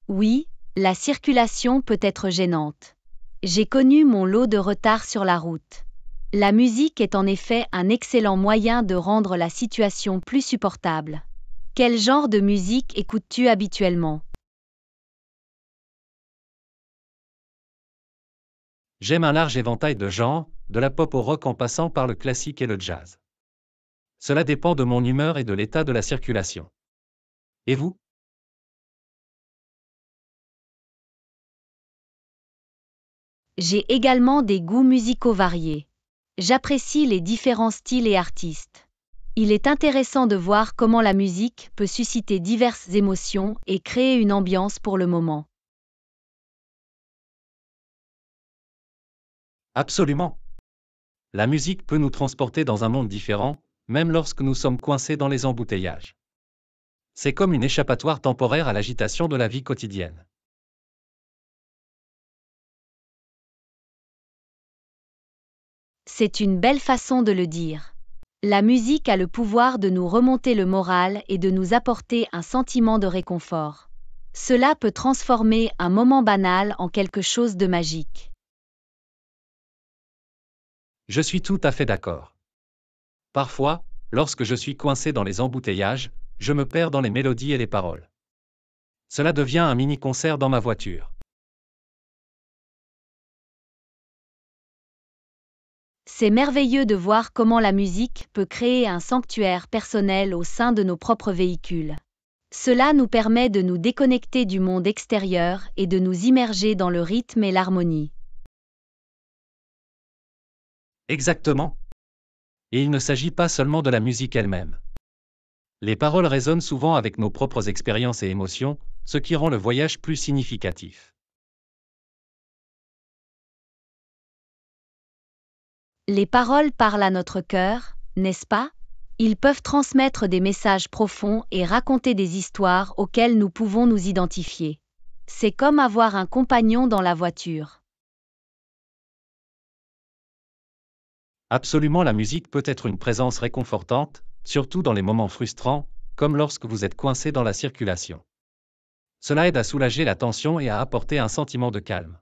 Oui, la circulation peut être gênante. J'ai connu mon lot de retard sur la route. La musique est en effet un excellent moyen de rendre la situation plus supportable. Quel genre de musique écoutes-tu habituellement J'aime un large éventail de genres, de la pop au rock en passant par le classique et le jazz. Cela dépend de mon humeur et de l'état de la circulation. Et vous J'ai également des goûts musicaux variés. J'apprécie les différents styles et artistes. Il est intéressant de voir comment la musique peut susciter diverses émotions et créer une ambiance pour le moment. Absolument. La musique peut nous transporter dans un monde différent, même lorsque nous sommes coincés dans les embouteillages. C'est comme une échappatoire temporaire à l'agitation de la vie quotidienne. C'est une belle façon de le dire. La musique a le pouvoir de nous remonter le moral et de nous apporter un sentiment de réconfort. Cela peut transformer un moment banal en quelque chose de magique. Je suis tout à fait d'accord. Parfois, lorsque je suis coincé dans les embouteillages, je me perds dans les mélodies et les paroles. Cela devient un mini-concert dans ma voiture. C'est merveilleux de voir comment la musique peut créer un sanctuaire personnel au sein de nos propres véhicules. Cela nous permet de nous déconnecter du monde extérieur et de nous immerger dans le rythme et l'harmonie. Exactement. Et il ne s'agit pas seulement de la musique elle-même. Les paroles résonnent souvent avec nos propres expériences et émotions, ce qui rend le voyage plus significatif. Les paroles parlent à notre cœur, n'est-ce pas Ils peuvent transmettre des messages profonds et raconter des histoires auxquelles nous pouvons nous identifier. C'est comme avoir un compagnon dans la voiture. Absolument, la musique peut être une présence réconfortante, surtout dans les moments frustrants, comme lorsque vous êtes coincé dans la circulation. Cela aide à soulager la tension et à apporter un sentiment de calme.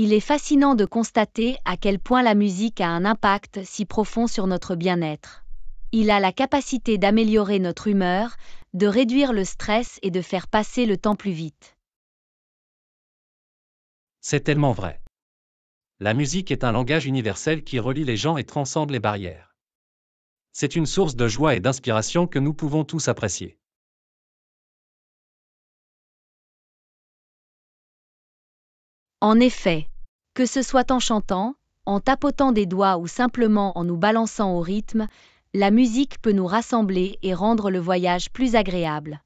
Il est fascinant de constater à quel point la musique a un impact si profond sur notre bien-être. Il a la capacité d'améliorer notre humeur, de réduire le stress et de faire passer le temps plus vite. C'est tellement vrai. La musique est un langage universel qui relie les gens et transcende les barrières. C'est une source de joie et d'inspiration que nous pouvons tous apprécier. En effet, que ce soit en chantant, en tapotant des doigts ou simplement en nous balançant au rythme, la musique peut nous rassembler et rendre le voyage plus agréable.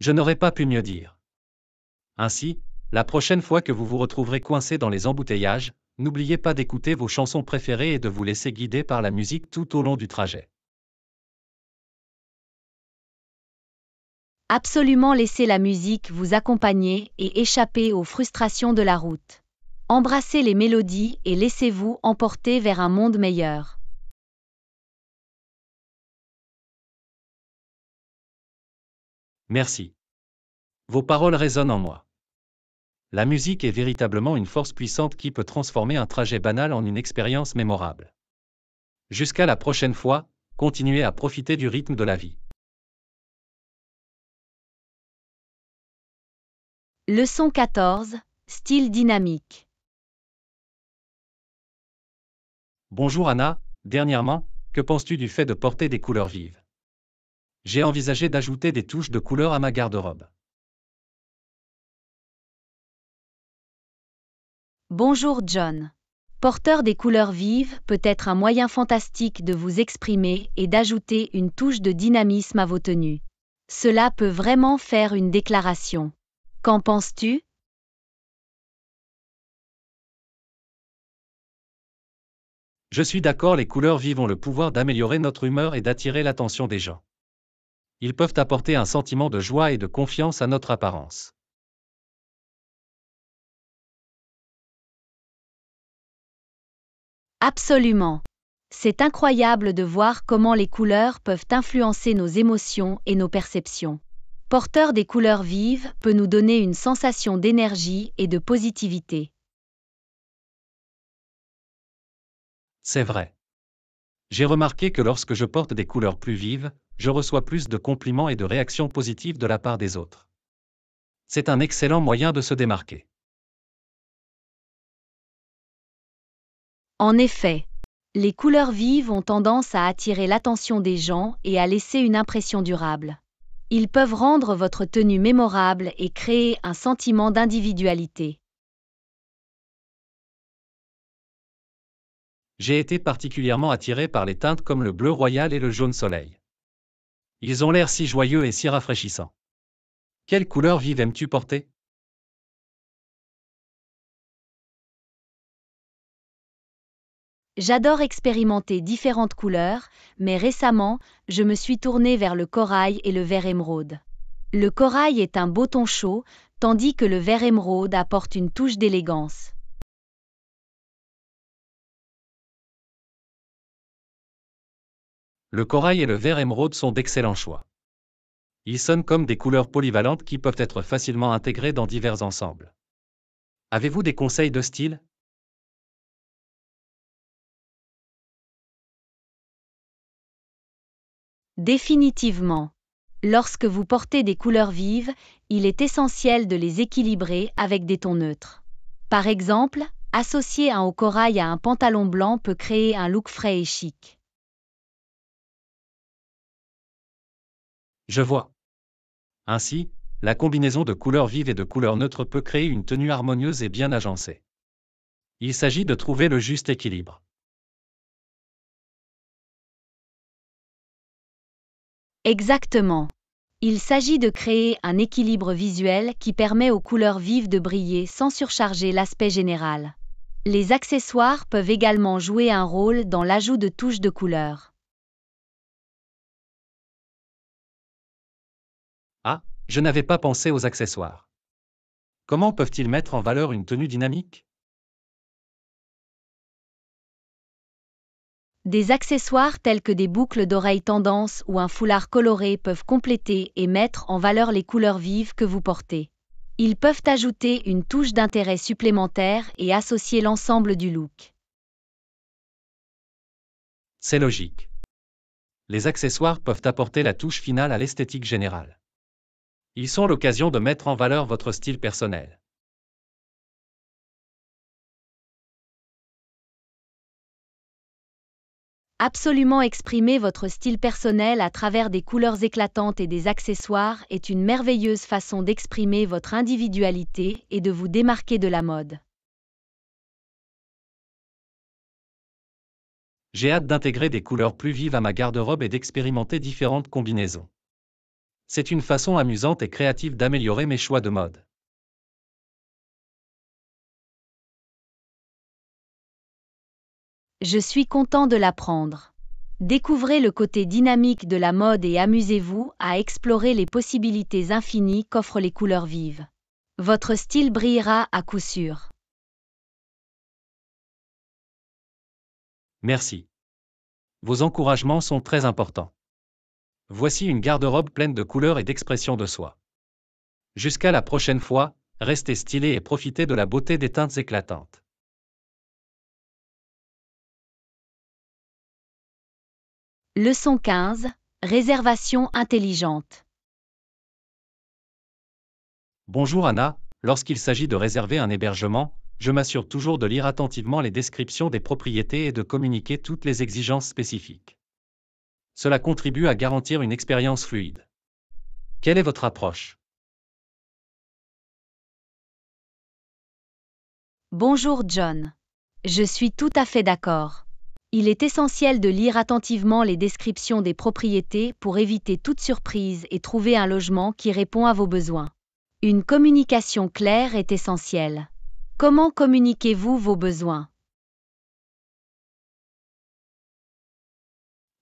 Je n'aurais pas pu mieux dire. Ainsi, la prochaine fois que vous vous retrouverez coincé dans les embouteillages, n'oubliez pas d'écouter vos chansons préférées et de vous laisser guider par la musique tout au long du trajet. Absolument laissez la musique vous accompagner et échapper aux frustrations de la route. Embrassez les mélodies et laissez-vous emporter vers un monde meilleur. Merci. Vos paroles résonnent en moi. La musique est véritablement une force puissante qui peut transformer un trajet banal en une expérience mémorable. Jusqu'à la prochaine fois, continuez à profiter du rythme de la vie. Leçon 14. Style dynamique. Bonjour Anna, dernièrement, que penses-tu du fait de porter des couleurs vives J'ai envisagé d'ajouter des touches de couleur à ma garde-robe. Bonjour John. Porteur des couleurs vives peut être un moyen fantastique de vous exprimer et d'ajouter une touche de dynamisme à vos tenues. Cela peut vraiment faire une déclaration. Qu'en penses-tu Je suis d'accord, les couleurs vives ont le pouvoir d'améliorer notre humeur et d'attirer l'attention des gens. Ils peuvent apporter un sentiment de joie et de confiance à notre apparence. Absolument. C'est incroyable de voir comment les couleurs peuvent influencer nos émotions et nos perceptions porteur des couleurs vives, peut nous donner une sensation d'énergie et de positivité. C'est vrai. J'ai remarqué que lorsque je porte des couleurs plus vives, je reçois plus de compliments et de réactions positives de la part des autres. C'est un excellent moyen de se démarquer. En effet, les couleurs vives ont tendance à attirer l'attention des gens et à laisser une impression durable. Ils peuvent rendre votre tenue mémorable et créer un sentiment d'individualité. J'ai été particulièrement attiré par les teintes comme le bleu royal et le jaune soleil. Ils ont l'air si joyeux et si rafraîchissants. Quelle couleur vive aimes-tu porter J'adore expérimenter différentes couleurs, mais récemment, je me suis tournée vers le corail et le vert émeraude. Le corail est un beau ton chaud, tandis que le vert émeraude apporte une touche d'élégance. Le corail et le vert émeraude sont d'excellents choix. Ils sonnent comme des couleurs polyvalentes qui peuvent être facilement intégrées dans divers ensembles. Avez-vous des conseils de style Définitivement. Lorsque vous portez des couleurs vives, il est essentiel de les équilibrer avec des tons neutres. Par exemple, associer un haut corail à un pantalon blanc peut créer un look frais et chic. Je vois. Ainsi, la combinaison de couleurs vives et de couleurs neutres peut créer une tenue harmonieuse et bien agencée. Il s'agit de trouver le juste équilibre. Exactement. Il s'agit de créer un équilibre visuel qui permet aux couleurs vives de briller sans surcharger l'aspect général. Les accessoires peuvent également jouer un rôle dans l'ajout de touches de couleurs. Ah, je n'avais pas pensé aux accessoires. Comment peuvent-ils mettre en valeur une tenue dynamique Des accessoires tels que des boucles d'oreilles tendance ou un foulard coloré peuvent compléter et mettre en valeur les couleurs vives que vous portez. Ils peuvent ajouter une touche d'intérêt supplémentaire et associer l'ensemble du look. C'est logique. Les accessoires peuvent apporter la touche finale à l'esthétique générale. Ils sont l'occasion de mettre en valeur votre style personnel. Absolument exprimer votre style personnel à travers des couleurs éclatantes et des accessoires est une merveilleuse façon d'exprimer votre individualité et de vous démarquer de la mode. J'ai hâte d'intégrer des couleurs plus vives à ma garde-robe et d'expérimenter différentes combinaisons. C'est une façon amusante et créative d'améliorer mes choix de mode. Je suis content de l'apprendre. Découvrez le côté dynamique de la mode et amusez-vous à explorer les possibilités infinies qu'offrent les couleurs vives. Votre style brillera à coup sûr. Merci. Vos encouragements sont très importants. Voici une garde-robe pleine de couleurs et d'expressions de soi. Jusqu'à la prochaine fois, restez stylé et profitez de la beauté des teintes éclatantes. Leçon 15. Réservation intelligente. Bonjour Anna, lorsqu'il s'agit de réserver un hébergement, je m'assure toujours de lire attentivement les descriptions des propriétés et de communiquer toutes les exigences spécifiques. Cela contribue à garantir une expérience fluide. Quelle est votre approche Bonjour John. Je suis tout à fait d'accord. Il est essentiel de lire attentivement les descriptions des propriétés pour éviter toute surprise et trouver un logement qui répond à vos besoins. Une communication claire est essentielle. Comment communiquez-vous vos besoins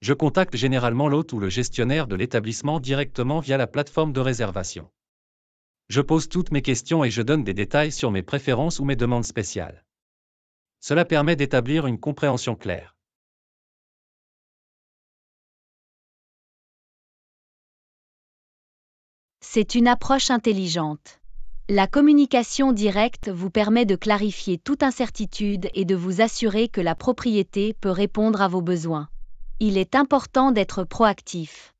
Je contacte généralement l'hôte ou le gestionnaire de l'établissement directement via la plateforme de réservation. Je pose toutes mes questions et je donne des détails sur mes préférences ou mes demandes spéciales. Cela permet d'établir une compréhension claire. C'est une approche intelligente. La communication directe vous permet de clarifier toute incertitude et de vous assurer que la propriété peut répondre à vos besoins. Il est important d'être proactif.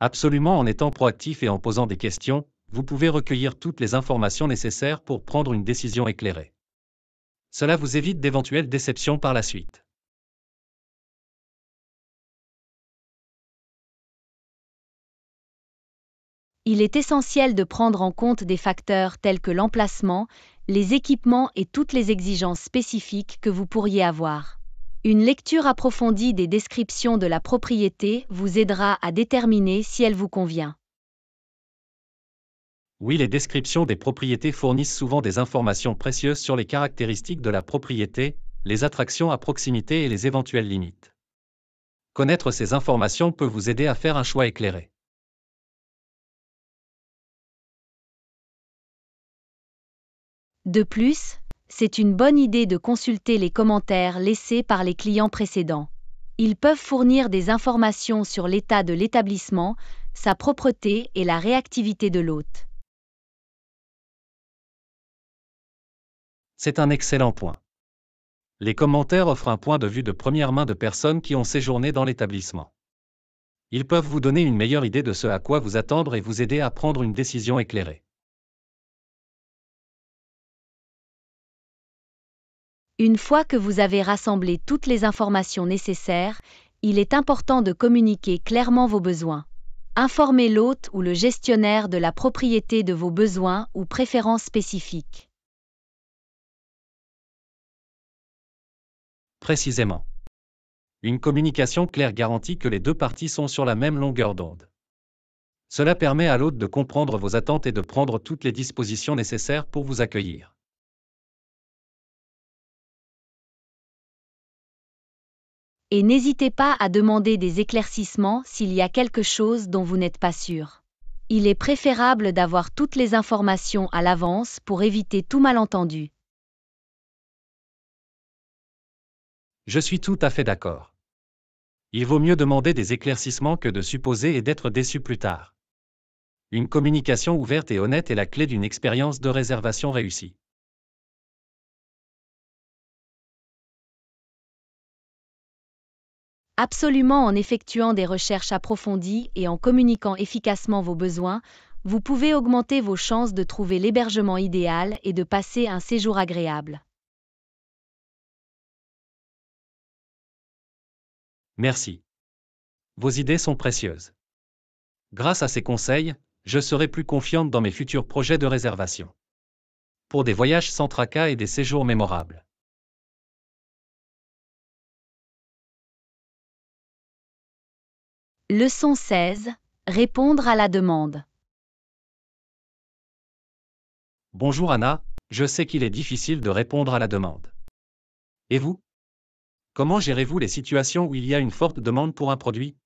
Absolument en étant proactif et en posant des questions, vous pouvez recueillir toutes les informations nécessaires pour prendre une décision éclairée. Cela vous évite d'éventuelles déceptions par la suite. il est essentiel de prendre en compte des facteurs tels que l'emplacement, les équipements et toutes les exigences spécifiques que vous pourriez avoir. Une lecture approfondie des descriptions de la propriété vous aidera à déterminer si elle vous convient. Oui, les descriptions des propriétés fournissent souvent des informations précieuses sur les caractéristiques de la propriété, les attractions à proximité et les éventuelles limites. Connaître ces informations peut vous aider à faire un choix éclairé. De plus, c'est une bonne idée de consulter les commentaires laissés par les clients précédents. Ils peuvent fournir des informations sur l'état de l'établissement, sa propreté et la réactivité de l'hôte. C'est un excellent point. Les commentaires offrent un point de vue de première main de personnes qui ont séjourné dans l'établissement. Ils peuvent vous donner une meilleure idée de ce à quoi vous attendre et vous aider à prendre une décision éclairée. Une fois que vous avez rassemblé toutes les informations nécessaires, il est important de communiquer clairement vos besoins. Informez l'hôte ou le gestionnaire de la propriété de vos besoins ou préférences spécifiques. Précisément. Une communication claire garantit que les deux parties sont sur la même longueur d'onde. Cela permet à l'hôte de comprendre vos attentes et de prendre toutes les dispositions nécessaires pour vous accueillir. et n'hésitez pas à demander des éclaircissements s'il y a quelque chose dont vous n'êtes pas sûr. Il est préférable d'avoir toutes les informations à l'avance pour éviter tout malentendu. Je suis tout à fait d'accord. Il vaut mieux demander des éclaircissements que de supposer et d'être déçu plus tard. Une communication ouverte et honnête est la clé d'une expérience de réservation réussie. Absolument en effectuant des recherches approfondies et en communiquant efficacement vos besoins, vous pouvez augmenter vos chances de trouver l'hébergement idéal et de passer un séjour agréable. Merci. Vos idées sont précieuses. Grâce à ces conseils, je serai plus confiante dans mes futurs projets de réservation. Pour des voyages sans tracas et des séjours mémorables. Leçon 16. Répondre à la demande. Bonjour Anna, je sais qu'il est difficile de répondre à la demande. Et vous Comment gérez-vous les situations où il y a une forte demande pour un produit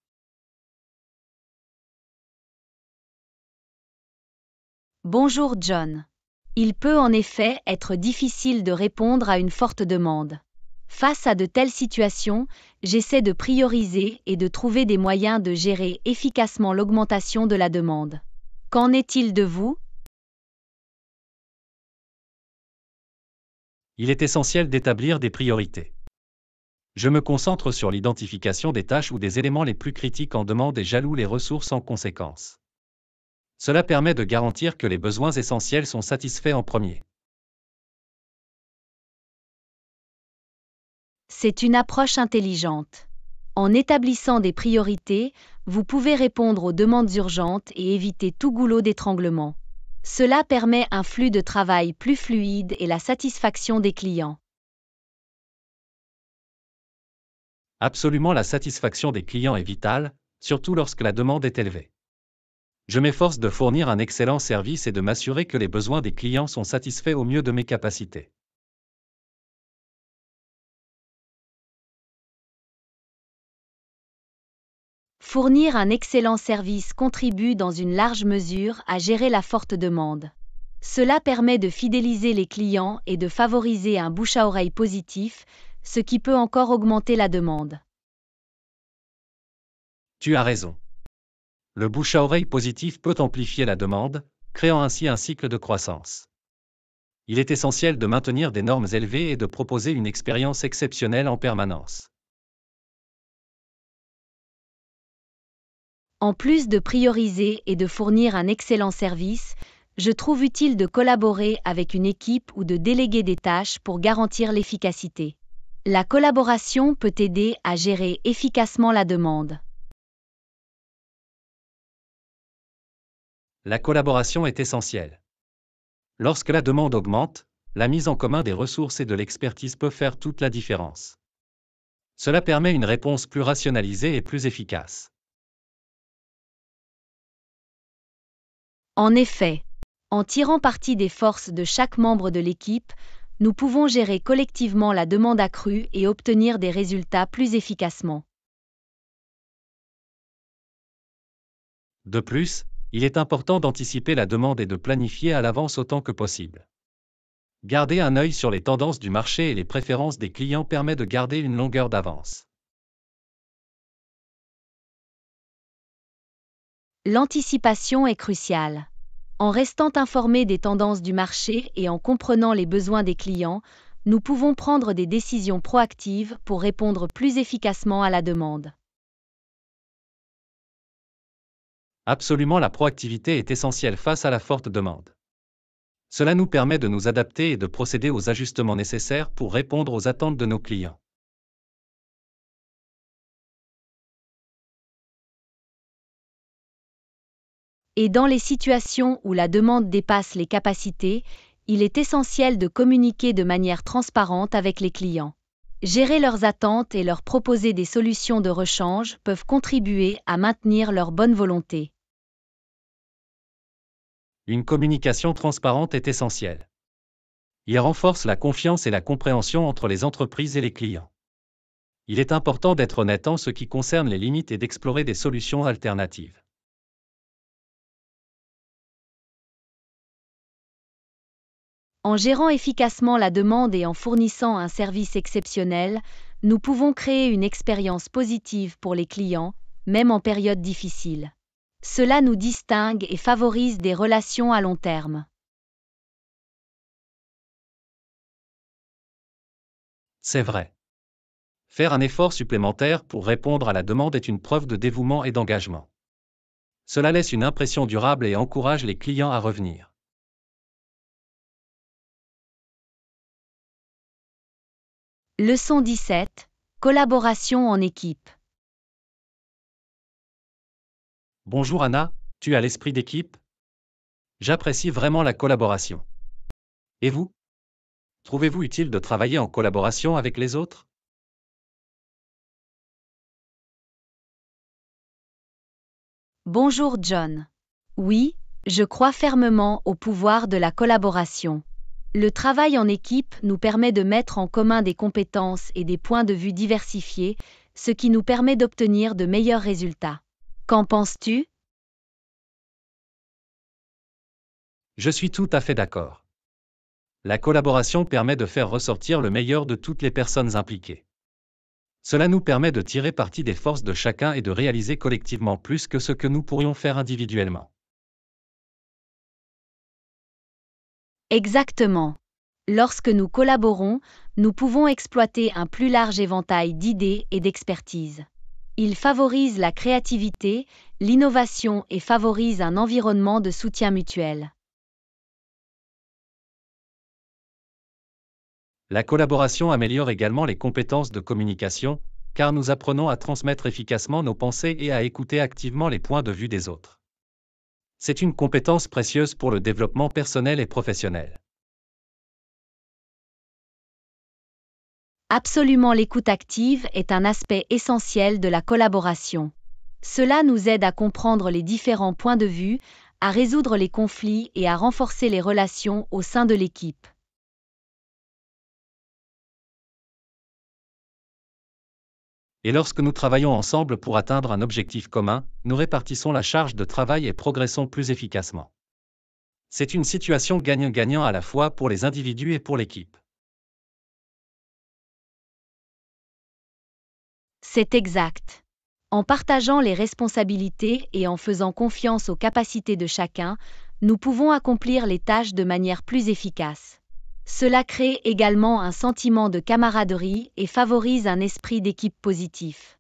Bonjour John. Il peut en effet être difficile de répondre à une forte demande. Face à de telles situations, j'essaie de prioriser et de trouver des moyens de gérer efficacement l'augmentation de la demande. Qu'en est-il de vous Il est essentiel d'établir des priorités. Je me concentre sur l'identification des tâches ou des éléments les plus critiques en demande et j'alloue les ressources en conséquence. Cela permet de garantir que les besoins essentiels sont satisfaits en premier. C'est une approche intelligente. En établissant des priorités, vous pouvez répondre aux demandes urgentes et éviter tout goulot d'étranglement. Cela permet un flux de travail plus fluide et la satisfaction des clients. Absolument, la satisfaction des clients est vitale, surtout lorsque la demande est élevée. Je m'efforce de fournir un excellent service et de m'assurer que les besoins des clients sont satisfaits au mieux de mes capacités. Fournir un excellent service contribue dans une large mesure à gérer la forte demande. Cela permet de fidéliser les clients et de favoriser un bouche à oreille positif, ce qui peut encore augmenter la demande. Tu as raison. Le bouche à oreille positif peut amplifier la demande, créant ainsi un cycle de croissance. Il est essentiel de maintenir des normes élevées et de proposer une expérience exceptionnelle en permanence. En plus de prioriser et de fournir un excellent service, je trouve utile de collaborer avec une équipe ou de déléguer des tâches pour garantir l'efficacité. La collaboration peut aider à gérer efficacement la demande. La collaboration est essentielle. Lorsque la demande augmente, la mise en commun des ressources et de l'expertise peut faire toute la différence. Cela permet une réponse plus rationalisée et plus efficace. En effet, en tirant parti des forces de chaque membre de l'équipe, nous pouvons gérer collectivement la demande accrue et obtenir des résultats plus efficacement. De plus, il est important d'anticiper la demande et de planifier à l'avance autant que possible. Garder un œil sur les tendances du marché et les préférences des clients permet de garder une longueur d'avance. L'anticipation est cruciale. En restant informés des tendances du marché et en comprenant les besoins des clients, nous pouvons prendre des décisions proactives pour répondre plus efficacement à la demande. Absolument, la proactivité est essentielle face à la forte demande. Cela nous permet de nous adapter et de procéder aux ajustements nécessaires pour répondre aux attentes de nos clients. et dans les situations où la demande dépasse les capacités, il est essentiel de communiquer de manière transparente avec les clients. Gérer leurs attentes et leur proposer des solutions de rechange peuvent contribuer à maintenir leur bonne volonté. Une communication transparente est essentielle. Il renforce la confiance et la compréhension entre les entreprises et les clients. Il est important d'être honnête en ce qui concerne les limites et d'explorer des solutions alternatives. En gérant efficacement la demande et en fournissant un service exceptionnel, nous pouvons créer une expérience positive pour les clients, même en période difficile. Cela nous distingue et favorise des relations à long terme. C'est vrai. Faire un effort supplémentaire pour répondre à la demande est une preuve de dévouement et d'engagement. Cela laisse une impression durable et encourage les clients à revenir. Leçon 17. Collaboration en équipe. Bonjour Anna, tu as l'esprit d'équipe J'apprécie vraiment la collaboration. Et vous Trouvez-vous utile de travailler en collaboration avec les autres Bonjour John. Oui, je crois fermement au pouvoir de la collaboration. Le travail en équipe nous permet de mettre en commun des compétences et des points de vue diversifiés, ce qui nous permet d'obtenir de meilleurs résultats. Qu'en penses-tu Je suis tout à fait d'accord. La collaboration permet de faire ressortir le meilleur de toutes les personnes impliquées. Cela nous permet de tirer parti des forces de chacun et de réaliser collectivement plus que ce que nous pourrions faire individuellement. Exactement. Lorsque nous collaborons, nous pouvons exploiter un plus large éventail d'idées et d'expertise. Il favorise la créativité, l'innovation et favorise un environnement de soutien mutuel. La collaboration améliore également les compétences de communication, car nous apprenons à transmettre efficacement nos pensées et à écouter activement les points de vue des autres c'est une compétence précieuse pour le développement personnel et professionnel. Absolument l'écoute active est un aspect essentiel de la collaboration. Cela nous aide à comprendre les différents points de vue, à résoudre les conflits et à renforcer les relations au sein de l'équipe. Et lorsque nous travaillons ensemble pour atteindre un objectif commun, nous répartissons la charge de travail et progressons plus efficacement. C'est une situation gagnant-gagnant à la fois pour les individus et pour l'équipe. C'est exact. En partageant les responsabilités et en faisant confiance aux capacités de chacun, nous pouvons accomplir les tâches de manière plus efficace. Cela crée également un sentiment de camaraderie et favorise un esprit d'équipe positif.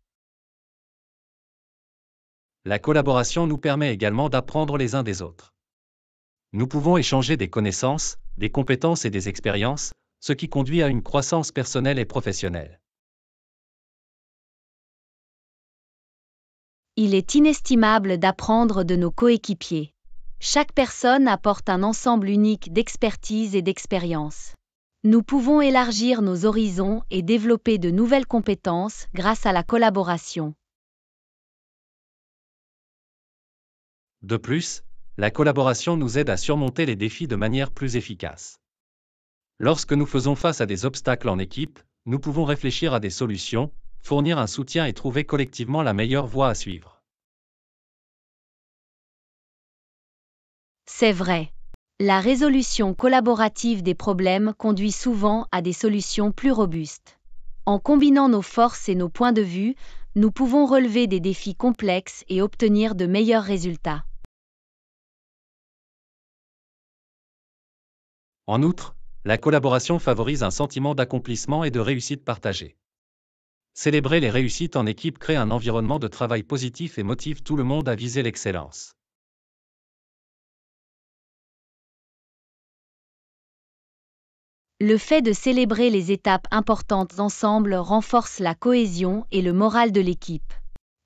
La collaboration nous permet également d'apprendre les uns des autres. Nous pouvons échanger des connaissances, des compétences et des expériences, ce qui conduit à une croissance personnelle et professionnelle. Il est inestimable d'apprendre de nos coéquipiers. Chaque personne apporte un ensemble unique d'expertise et d'expérience. Nous pouvons élargir nos horizons et développer de nouvelles compétences grâce à la collaboration. De plus, la collaboration nous aide à surmonter les défis de manière plus efficace. Lorsque nous faisons face à des obstacles en équipe, nous pouvons réfléchir à des solutions, fournir un soutien et trouver collectivement la meilleure voie à suivre. C'est vrai. La résolution collaborative des problèmes conduit souvent à des solutions plus robustes. En combinant nos forces et nos points de vue, nous pouvons relever des défis complexes et obtenir de meilleurs résultats. En outre, la collaboration favorise un sentiment d'accomplissement et de réussite partagée. Célébrer les réussites en équipe crée un environnement de travail positif et motive tout le monde à viser l'excellence. Le fait de célébrer les étapes importantes ensemble renforce la cohésion et le moral de l'équipe.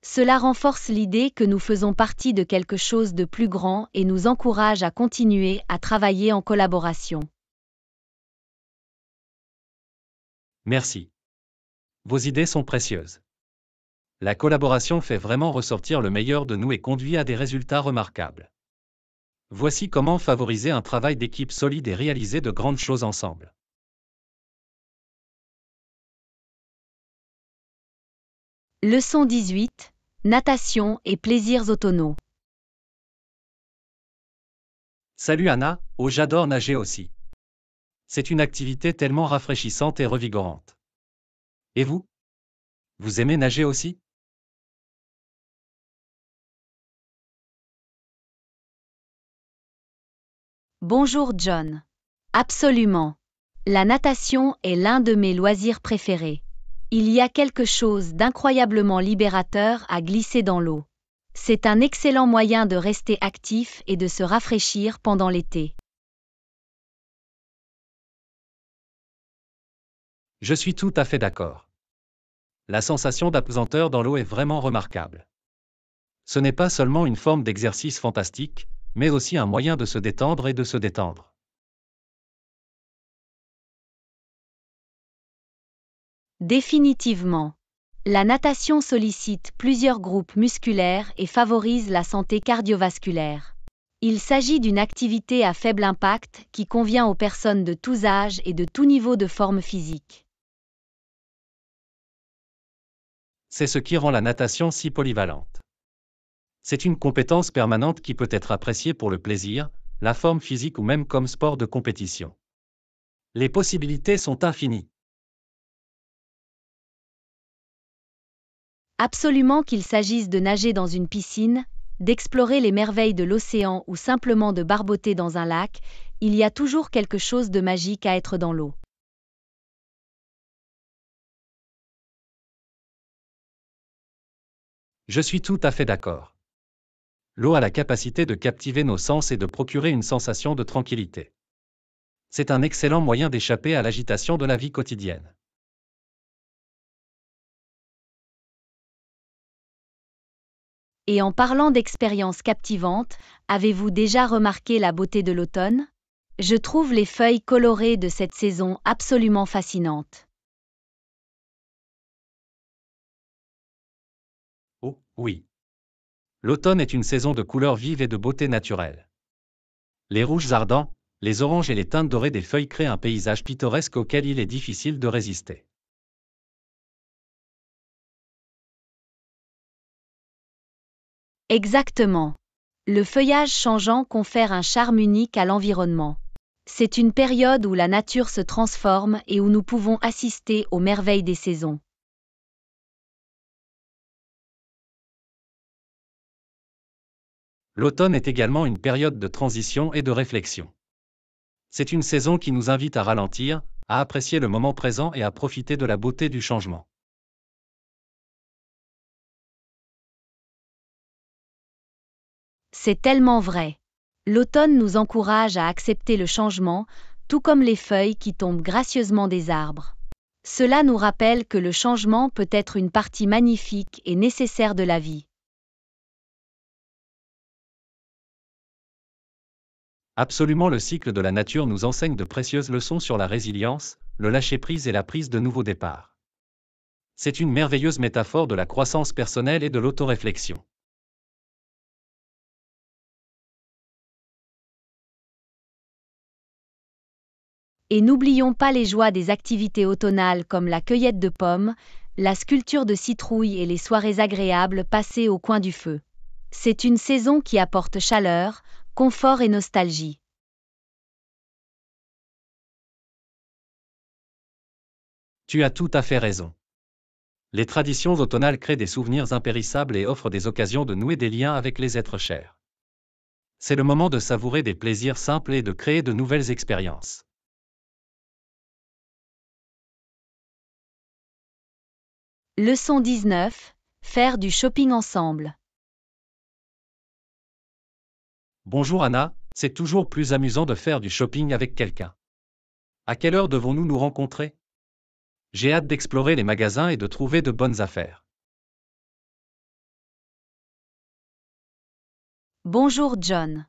Cela renforce l'idée que nous faisons partie de quelque chose de plus grand et nous encourage à continuer à travailler en collaboration. Merci. Vos idées sont précieuses. La collaboration fait vraiment ressortir le meilleur de nous et conduit à des résultats remarquables. Voici comment favoriser un travail d'équipe solide et réaliser de grandes choses ensemble. Leçon 18. Natation et plaisirs automnaux. Salut Anna, oh j'adore nager aussi. C'est une activité tellement rafraîchissante et revigorante. Et vous Vous aimez nager aussi Bonjour John. Absolument. La natation est l'un de mes loisirs préférés. Il y a quelque chose d'incroyablement libérateur à glisser dans l'eau. C'est un excellent moyen de rester actif et de se rafraîchir pendant l'été. Je suis tout à fait d'accord. La sensation d'apesanteur dans l'eau est vraiment remarquable. Ce n'est pas seulement une forme d'exercice fantastique, mais aussi un moyen de se détendre et de se détendre. Définitivement. La natation sollicite plusieurs groupes musculaires et favorise la santé cardiovasculaire. Il s'agit d'une activité à faible impact qui convient aux personnes de tous âges et de tout niveau de forme physique. C'est ce qui rend la natation si polyvalente. C'est une compétence permanente qui peut être appréciée pour le plaisir, la forme physique ou même comme sport de compétition. Les possibilités sont infinies. absolument qu'il s'agisse de nager dans une piscine, d'explorer les merveilles de l'océan ou simplement de barboter dans un lac, il y a toujours quelque chose de magique à être dans l'eau. Je suis tout à fait d'accord. L'eau a la capacité de captiver nos sens et de procurer une sensation de tranquillité. C'est un excellent moyen d'échapper à l'agitation de la vie quotidienne. Et en parlant d'expériences captivantes, avez-vous déjà remarqué la beauté de l'automne Je trouve les feuilles colorées de cette saison absolument fascinantes. Oh, oui. L'automne est une saison de couleurs vives et de beauté naturelle. Les rouges ardents, les oranges et les teintes dorées des feuilles créent un paysage pittoresque auquel il est difficile de résister. Exactement. Le feuillage changeant confère un charme unique à l'environnement. C'est une période où la nature se transforme et où nous pouvons assister aux merveilles des saisons. L'automne est également une période de transition et de réflexion. C'est une saison qui nous invite à ralentir, à apprécier le moment présent et à profiter de la beauté du changement. C'est tellement vrai. L'automne nous encourage à accepter le changement, tout comme les feuilles qui tombent gracieusement des arbres. Cela nous rappelle que le changement peut être une partie magnifique et nécessaire de la vie. Absolument le cycle de la nature nous enseigne de précieuses leçons sur la résilience, le lâcher-prise et la prise de nouveaux départs. C'est une merveilleuse métaphore de la croissance personnelle et de l'autoréflexion. Et n'oublions pas les joies des activités automnales comme la cueillette de pommes, la sculpture de citrouilles et les soirées agréables passées au coin du feu. C'est une saison qui apporte chaleur, confort et nostalgie. Tu as tout à fait raison. Les traditions automnales créent des souvenirs impérissables et offrent des occasions de nouer des liens avec les êtres chers. C'est le moment de savourer des plaisirs simples et de créer de nouvelles expériences. Leçon 19. Faire du shopping ensemble. Bonjour Anna, c'est toujours plus amusant de faire du shopping avec quelqu'un. À quelle heure devons-nous nous rencontrer J'ai hâte d'explorer les magasins et de trouver de bonnes affaires. Bonjour John.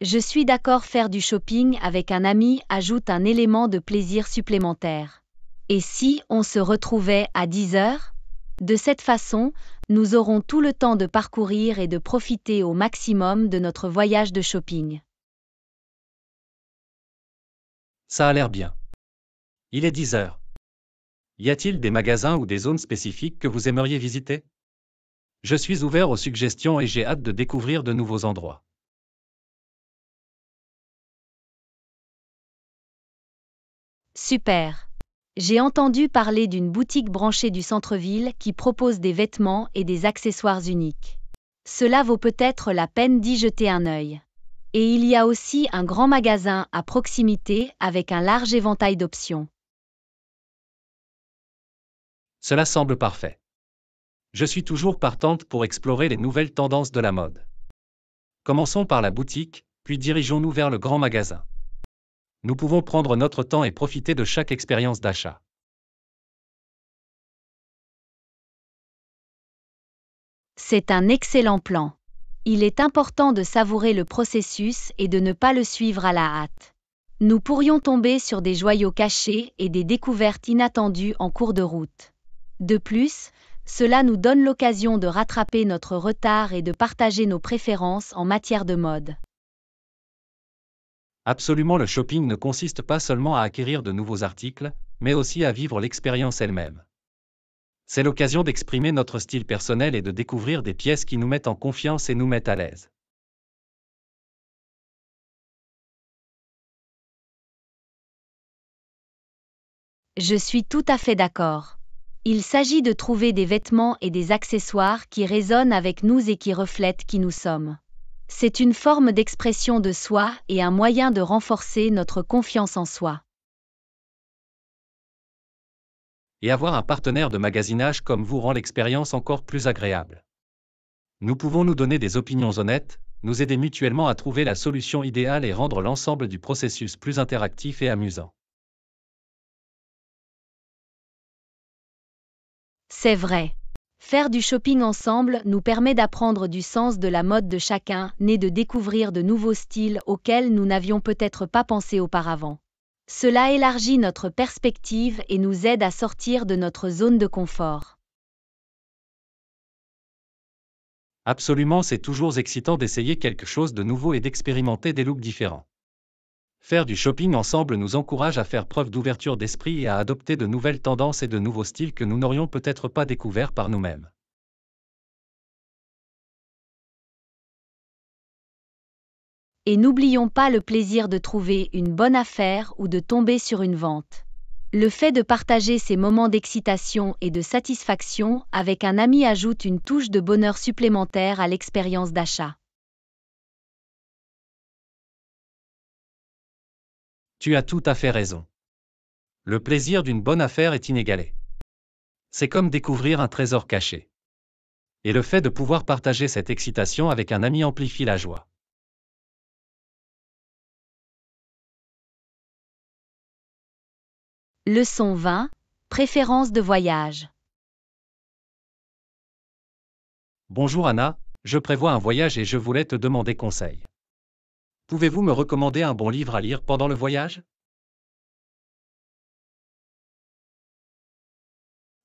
Je suis d'accord faire du shopping avec un ami ajoute un élément de plaisir supplémentaire. Et si on se retrouvait à 10 heures de cette façon, nous aurons tout le temps de parcourir et de profiter au maximum de notre voyage de shopping. Ça a l'air bien. Il est 10 heures. Y a-t-il des magasins ou des zones spécifiques que vous aimeriez visiter Je suis ouvert aux suggestions et j'ai hâte de découvrir de nouveaux endroits. Super. J'ai entendu parler d'une boutique branchée du centre-ville qui propose des vêtements et des accessoires uniques. Cela vaut peut-être la peine d'y jeter un œil. Et il y a aussi un grand magasin à proximité avec un large éventail d'options. Cela semble parfait. Je suis toujours partante pour explorer les nouvelles tendances de la mode. Commençons par la boutique, puis dirigeons-nous vers le grand magasin nous pouvons prendre notre temps et profiter de chaque expérience d'achat. C'est un excellent plan. Il est important de savourer le processus et de ne pas le suivre à la hâte. Nous pourrions tomber sur des joyaux cachés et des découvertes inattendues en cours de route. De plus, cela nous donne l'occasion de rattraper notre retard et de partager nos préférences en matière de mode. Absolument le shopping ne consiste pas seulement à acquérir de nouveaux articles, mais aussi à vivre l'expérience elle-même. C'est l'occasion d'exprimer notre style personnel et de découvrir des pièces qui nous mettent en confiance et nous mettent à l'aise. Je suis tout à fait d'accord. Il s'agit de trouver des vêtements et des accessoires qui résonnent avec nous et qui reflètent qui nous sommes. C'est une forme d'expression de soi et un moyen de renforcer notre confiance en soi. Et avoir un partenaire de magasinage comme vous rend l'expérience encore plus agréable. Nous pouvons nous donner des opinions honnêtes, nous aider mutuellement à trouver la solution idéale et rendre l'ensemble du processus plus interactif et amusant. C'est vrai. Faire du shopping ensemble nous permet d'apprendre du sens de la mode de chacun, né de découvrir de nouveaux styles auxquels nous n'avions peut-être pas pensé auparavant. Cela élargit notre perspective et nous aide à sortir de notre zone de confort. Absolument, c'est toujours excitant d'essayer quelque chose de nouveau et d'expérimenter des looks différents. Faire du shopping ensemble nous encourage à faire preuve d'ouverture d'esprit et à adopter de nouvelles tendances et de nouveaux styles que nous n'aurions peut-être pas découverts par nous-mêmes. Et n'oublions pas le plaisir de trouver une bonne affaire ou de tomber sur une vente. Le fait de partager ces moments d'excitation et de satisfaction avec un ami ajoute une touche de bonheur supplémentaire à l'expérience d'achat. Tu as tout à fait raison. Le plaisir d'une bonne affaire est inégalé. C'est comme découvrir un trésor caché. Et le fait de pouvoir partager cette excitation avec un ami amplifie la joie. Leçon 20. Préférence de voyage. Bonjour Anna, je prévois un voyage et je voulais te demander conseil. Pouvez-vous me recommander un bon livre à lire pendant le voyage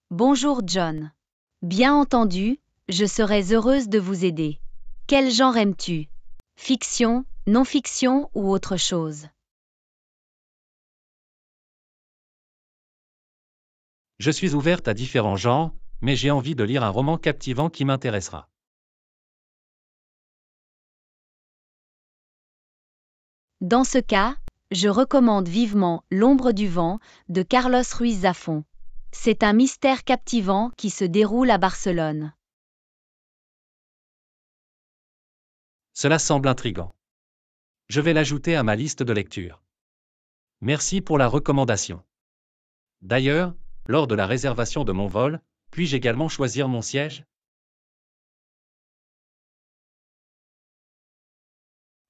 Bonjour John. Bien entendu, je serais heureuse de vous aider. Quel genre aimes-tu Fiction, non-fiction ou autre chose Je suis ouverte à différents genres, mais j'ai envie de lire un roman captivant qui m'intéressera. Dans ce cas, je recommande vivement L'ombre du vent de Carlos Ruiz Zafón. C'est un mystère captivant qui se déroule à Barcelone. Cela semble intrigant. Je vais l'ajouter à ma liste de lecture. Merci pour la recommandation. D'ailleurs, lors de la réservation de mon vol, puis-je également choisir mon siège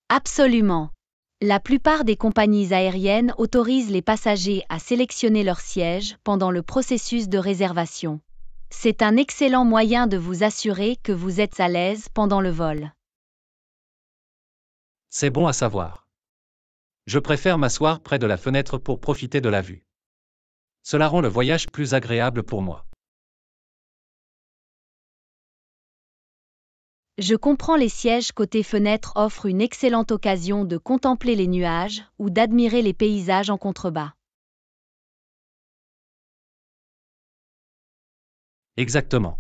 Absolument. La plupart des compagnies aériennes autorisent les passagers à sélectionner leur siège pendant le processus de réservation. C'est un excellent moyen de vous assurer que vous êtes à l'aise pendant le vol. C'est bon à savoir. Je préfère m'asseoir près de la fenêtre pour profiter de la vue. Cela rend le voyage plus agréable pour moi. Je comprends les sièges côté fenêtre offrent une excellente occasion de contempler les nuages ou d'admirer les paysages en contrebas. Exactement.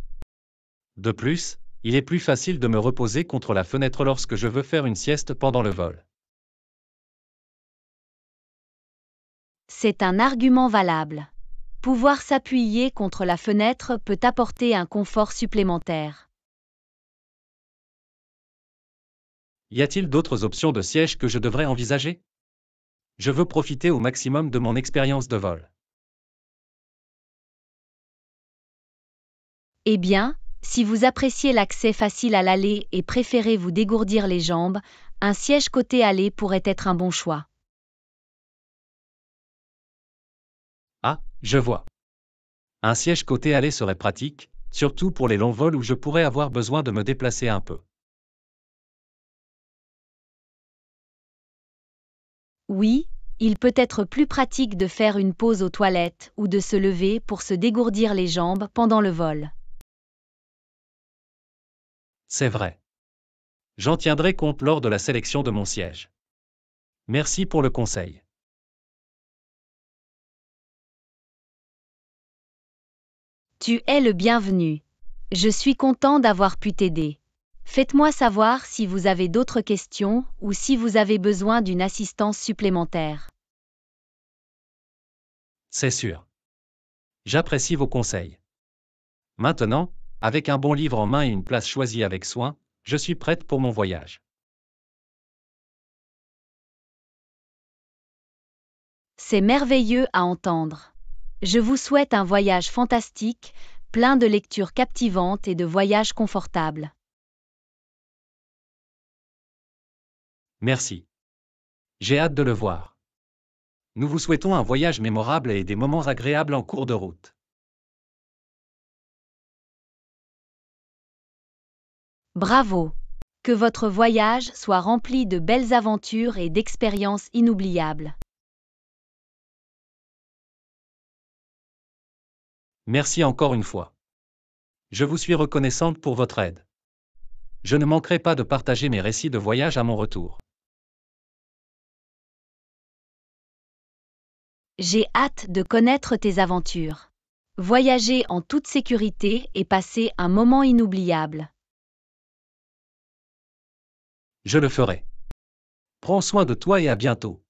De plus, il est plus facile de me reposer contre la fenêtre lorsque je veux faire une sieste pendant le vol. C'est un argument valable. Pouvoir s'appuyer contre la fenêtre peut apporter un confort supplémentaire. Y a-t-il d'autres options de siège que je devrais envisager Je veux profiter au maximum de mon expérience de vol. Eh bien, si vous appréciez l'accès facile à l'aller et préférez vous dégourdir les jambes, un siège côté allée pourrait être un bon choix. Ah, je vois. Un siège côté allée serait pratique, surtout pour les longs vols où je pourrais avoir besoin de me déplacer un peu. Oui, il peut être plus pratique de faire une pause aux toilettes ou de se lever pour se dégourdir les jambes pendant le vol. C'est vrai. J'en tiendrai compte lors de la sélection de mon siège. Merci pour le conseil. Tu es le bienvenu. Je suis content d'avoir pu t'aider. Faites-moi savoir si vous avez d'autres questions ou si vous avez besoin d'une assistance supplémentaire. C'est sûr. J'apprécie vos conseils. Maintenant, avec un bon livre en main et une place choisie avec soin, je suis prête pour mon voyage. C'est merveilleux à entendre. Je vous souhaite un voyage fantastique, plein de lectures captivantes et de voyages confortables. Merci. J'ai hâte de le voir. Nous vous souhaitons un voyage mémorable et des moments agréables en cours de route. Bravo. Que votre voyage soit rempli de belles aventures et d'expériences inoubliables. Merci encore une fois. Je vous suis reconnaissante pour votre aide. Je ne manquerai pas de partager mes récits de voyage à mon retour. J'ai hâte de connaître tes aventures. Voyager en toute sécurité et passer un moment inoubliable. Je le ferai. Prends soin de toi et à bientôt.